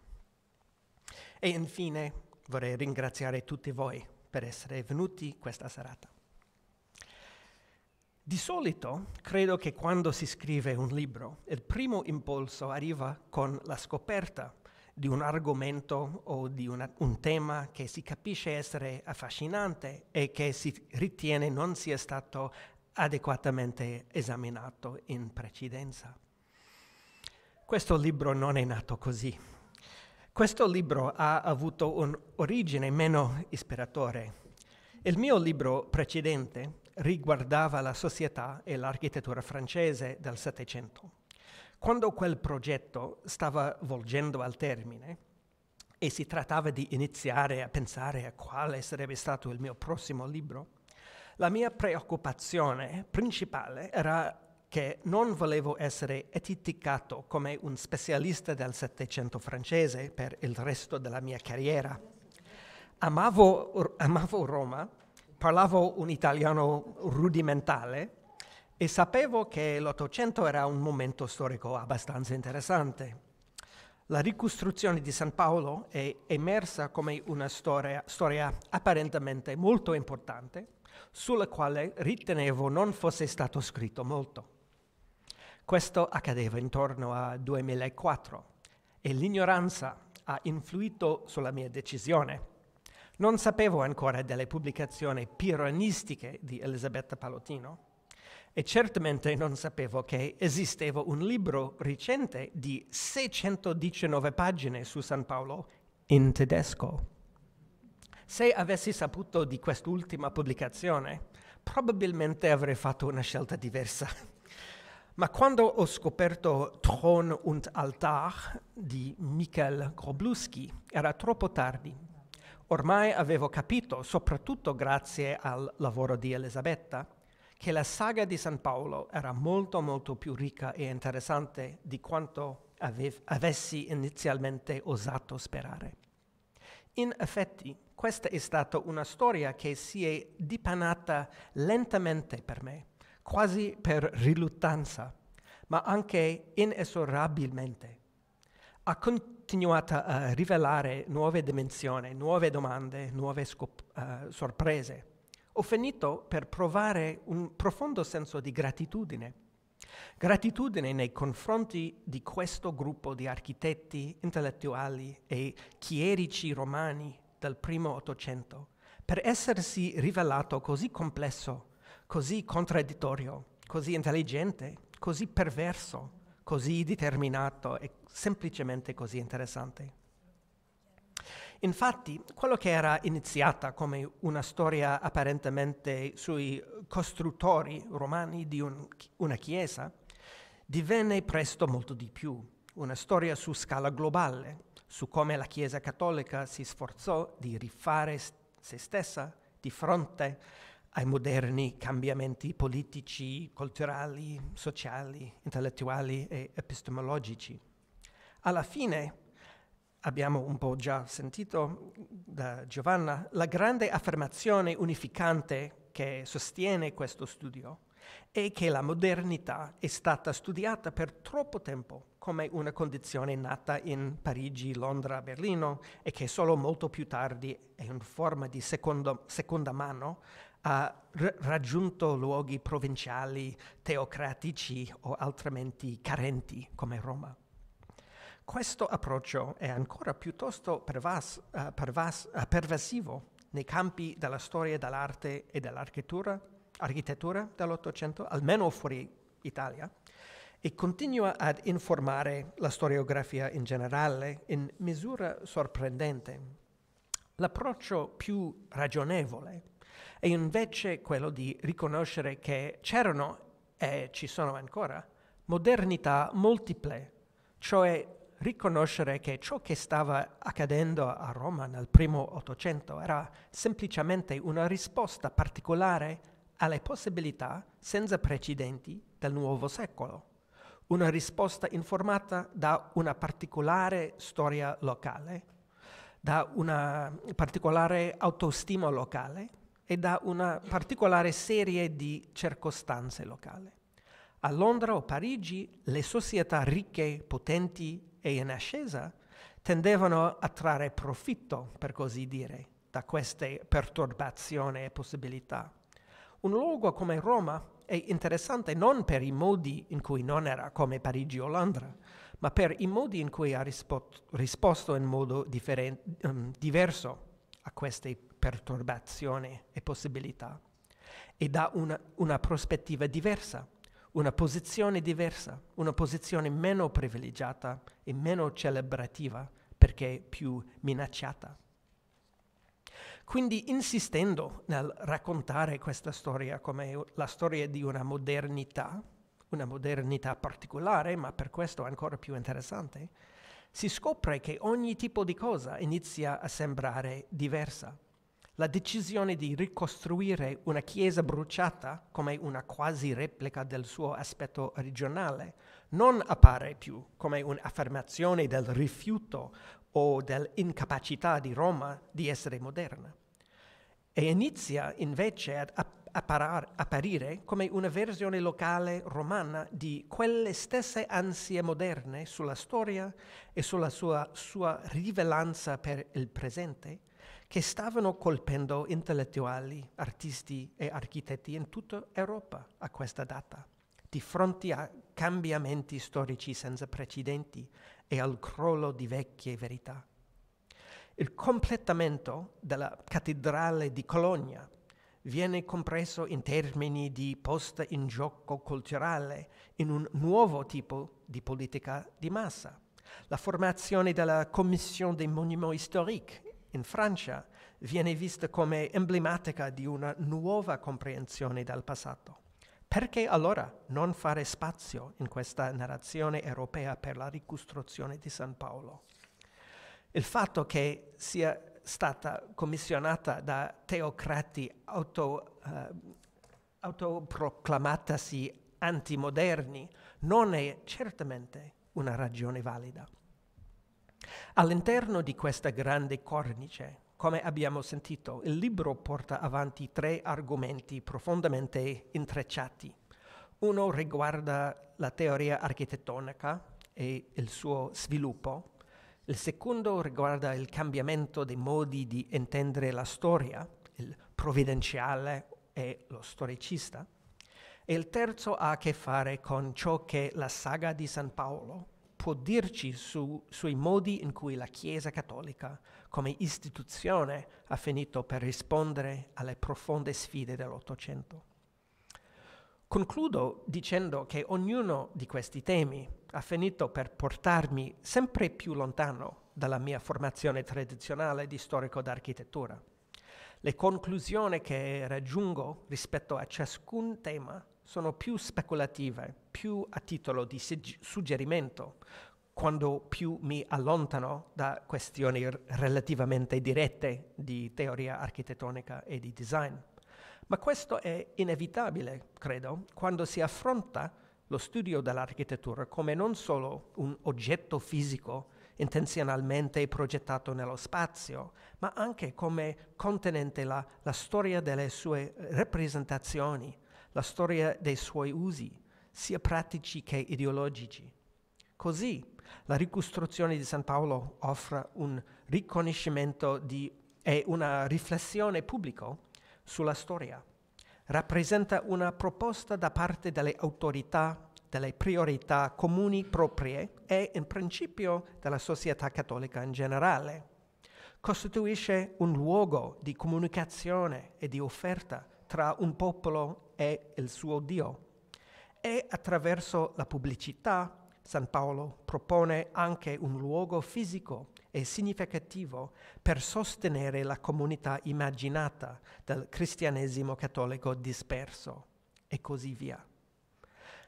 E infine vorrei ringraziare tutti voi per essere venuti questa serata. Di solito credo che quando si scrive un libro il primo impulso arriva con la scoperta di un argomento o di una, un tema che si capisce essere affascinante e che si ritiene non sia stato adeguatamente esaminato in precedenza. Questo libro non è nato così. Questo libro ha avuto un'origine meno ispiratore. Il mio libro precedente riguardava la società e l'architettura francese del Settecento. Quando quel progetto stava volgendo al termine e si trattava di iniziare a pensare a quale sarebbe stato il mio prossimo libro, la mia preoccupazione principale era che non volevo essere etichettato come un specialista del Settecento francese per il resto della mia carriera. Amavo, amavo Roma, parlavo un italiano rudimentale e sapevo che l'Ottocento era un momento storico abbastanza interessante. La ricostruzione di San Paolo è emersa come una storia, storia, apparentemente molto importante, sulla quale ritenevo non fosse stato scritto molto. Questo accadeva intorno al 2004 e l'ignoranza ha influito sulla mia decisione. Non sapevo ancora delle pubblicazioni pironistiche di Elisabetta Palotino e certamente non sapevo che esisteva un libro recente di 619 pagine su San Paolo in tedesco. Se avessi saputo di quest'ultima pubblicazione, probabilmente avrei fatto una scelta diversa. Ma quando ho scoperto Tron und Altar di Michael Grobluski era troppo tardi. Ormai avevo capito, soprattutto grazie al lavoro di Elisabetta, che la saga di San Paolo era molto molto più ricca e interessante di quanto avev- avessi inizialmente osato sperare. In effetti, questa è stata una storia che si è dipanata lentamente per me quasi per riluttanza, ma anche inesorabilmente. Ha continuato a rivelare nuove dimensioni, nuove domande, nuove scop- uh, sorprese. Ho finito per provare un profondo senso di gratitudine. Gratitudine nei confronti di questo gruppo di architetti, intellettuali e chierici romani del primo Ottocento per essersi rivelato così complesso così contraddittorio, così intelligente, così perverso, così determinato e semplicemente così interessante. Infatti, quello che era iniziata come una storia apparentemente sui costruttori romani di un, una chiesa, divenne presto molto di più, una storia su scala globale, su come la Chiesa cattolica si sforzò di rifare se stessa di fronte ai moderni cambiamenti politici, culturali, sociali, intellettuali e epistemologici. Alla fine, abbiamo un po' già sentito da Giovanna, la grande affermazione unificante che sostiene questo studio è che la modernità è stata studiata per troppo tempo come una condizione nata in Parigi, Londra, Berlino e che solo molto più tardi è in forma di secondo, seconda mano ha r- raggiunto luoghi provinciali, teocratici o altrimenti carenti come Roma. Questo approccio è ancora piuttosto pervas- eh, pervas- eh, pervasivo nei campi della storia dell'arte e dell'architettura dell'Ottocento, almeno fuori Italia, e continua ad informare la storiografia in generale in misura sorprendente. L'approccio più ragionevole è invece quello di riconoscere che c'erano e ci sono ancora modernità multiple, cioè riconoscere che ciò che stava accadendo a Roma nel primo Ottocento era semplicemente una risposta particolare alle possibilità senza precedenti del nuovo secolo, una risposta informata da una particolare storia locale, da una particolare autostima locale e da una particolare serie di circostanze locali. A Londra o Parigi le società ricche, potenti e in ascesa tendevano a trarre profitto, per così dire, da queste perturbazioni e possibilità. Un luogo come Roma è interessante non per i modi in cui non era come Parigi o Londra, ma per i modi in cui ha risposto in modo um, diverso a queste perturbazioni e possibilità e da una, una prospettiva diversa, una posizione diversa, una posizione meno privilegiata e meno celebrativa perché più minacciata. Quindi insistendo nel raccontare questa storia come la storia di una modernità, una modernità particolare, ma per questo ancora più interessante, si scopre che ogni tipo di cosa inizia a sembrare diversa la decisione di ricostruire una chiesa bruciata come una quasi replica del suo aspetto regionale non appare più come un'affermazione del rifiuto o dell'incapacità di Roma di essere moderna, e inizia invece ad apparar- apparire come una versione locale romana di quelle stesse ansie moderne sulla storia e sulla sua, sua rivelanza per il presente, che stavano colpendo intellettuali, artisti e architetti in tutta Europa a questa data, di fronte a cambiamenti storici senza precedenti e al crollo di vecchie verità. Il completamento della cattedrale di Colonia viene compreso in termini di posta in gioco culturale in un nuovo tipo di politica di massa. La formazione della Commission des Monuments Historiques in Francia viene vista come emblematica di una nuova comprensione del passato. Perché allora non fare spazio in questa narrazione europea per la ricostruzione di San Paolo? Il fatto che sia stata commissionata da teocrati auto, eh, autoproclamatasi antimoderni non è certamente una ragione valida. All'interno di questa grande cornice, come abbiamo sentito, il libro porta avanti tre argomenti profondamente intrecciati. Uno riguarda la teoria architettonica e il suo sviluppo, il secondo riguarda il cambiamento dei modi di intendere la storia, il provvidenziale e lo storicista, e il terzo ha a che fare con ciò che la saga di San Paolo può dirci su, sui modi in cui la Chiesa cattolica, come istituzione, ha finito per rispondere alle profonde sfide dell'Ottocento. Concludo dicendo che ognuno di questi temi ha finito per portarmi sempre più lontano dalla mia formazione tradizionale di storico d'architettura. Le conclusioni che raggiungo rispetto a ciascun tema sono più speculative, più a titolo di suggerimento, quando più mi allontano da questioni relativamente dirette di teoria architettonica e di design. Ma questo è inevitabile, credo, quando si affronta lo studio dell'architettura come non solo un oggetto fisico intenzionalmente progettato nello spazio, ma anche come contenente la, la storia delle sue eh, rappresentazioni, la storia dei suoi usi, sia pratici che ideologici. Così la ricostruzione di San Paolo offre un riconoscimento di, e una riflessione pubblica sulla storia. Rappresenta una proposta da parte delle autorità delle priorità comuni proprie e in principio della società cattolica in generale. Costituisce un luogo di comunicazione e di offerta tra un popolo è il suo Dio. E attraverso la pubblicità San Paolo propone anche un luogo fisico e significativo per sostenere la comunità immaginata del cristianesimo cattolico disperso e così via.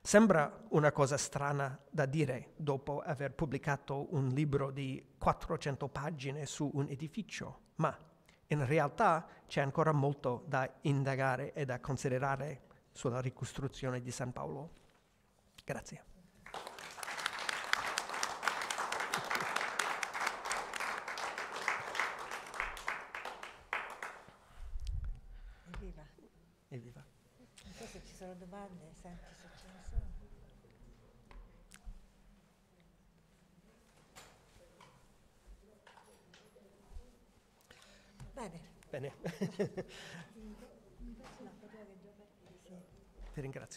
Sembra una cosa strana da dire dopo aver pubblicato un libro di 400 pagine su un edificio, ma in realtà c'è ancora molto da indagare e da considerare sulla ricostruzione di San Paolo. Grazie.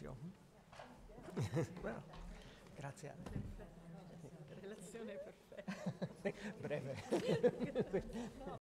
ringrazio. Well, (laughs) grazie. relazione perfetta. (laughs) Breve. (laughs)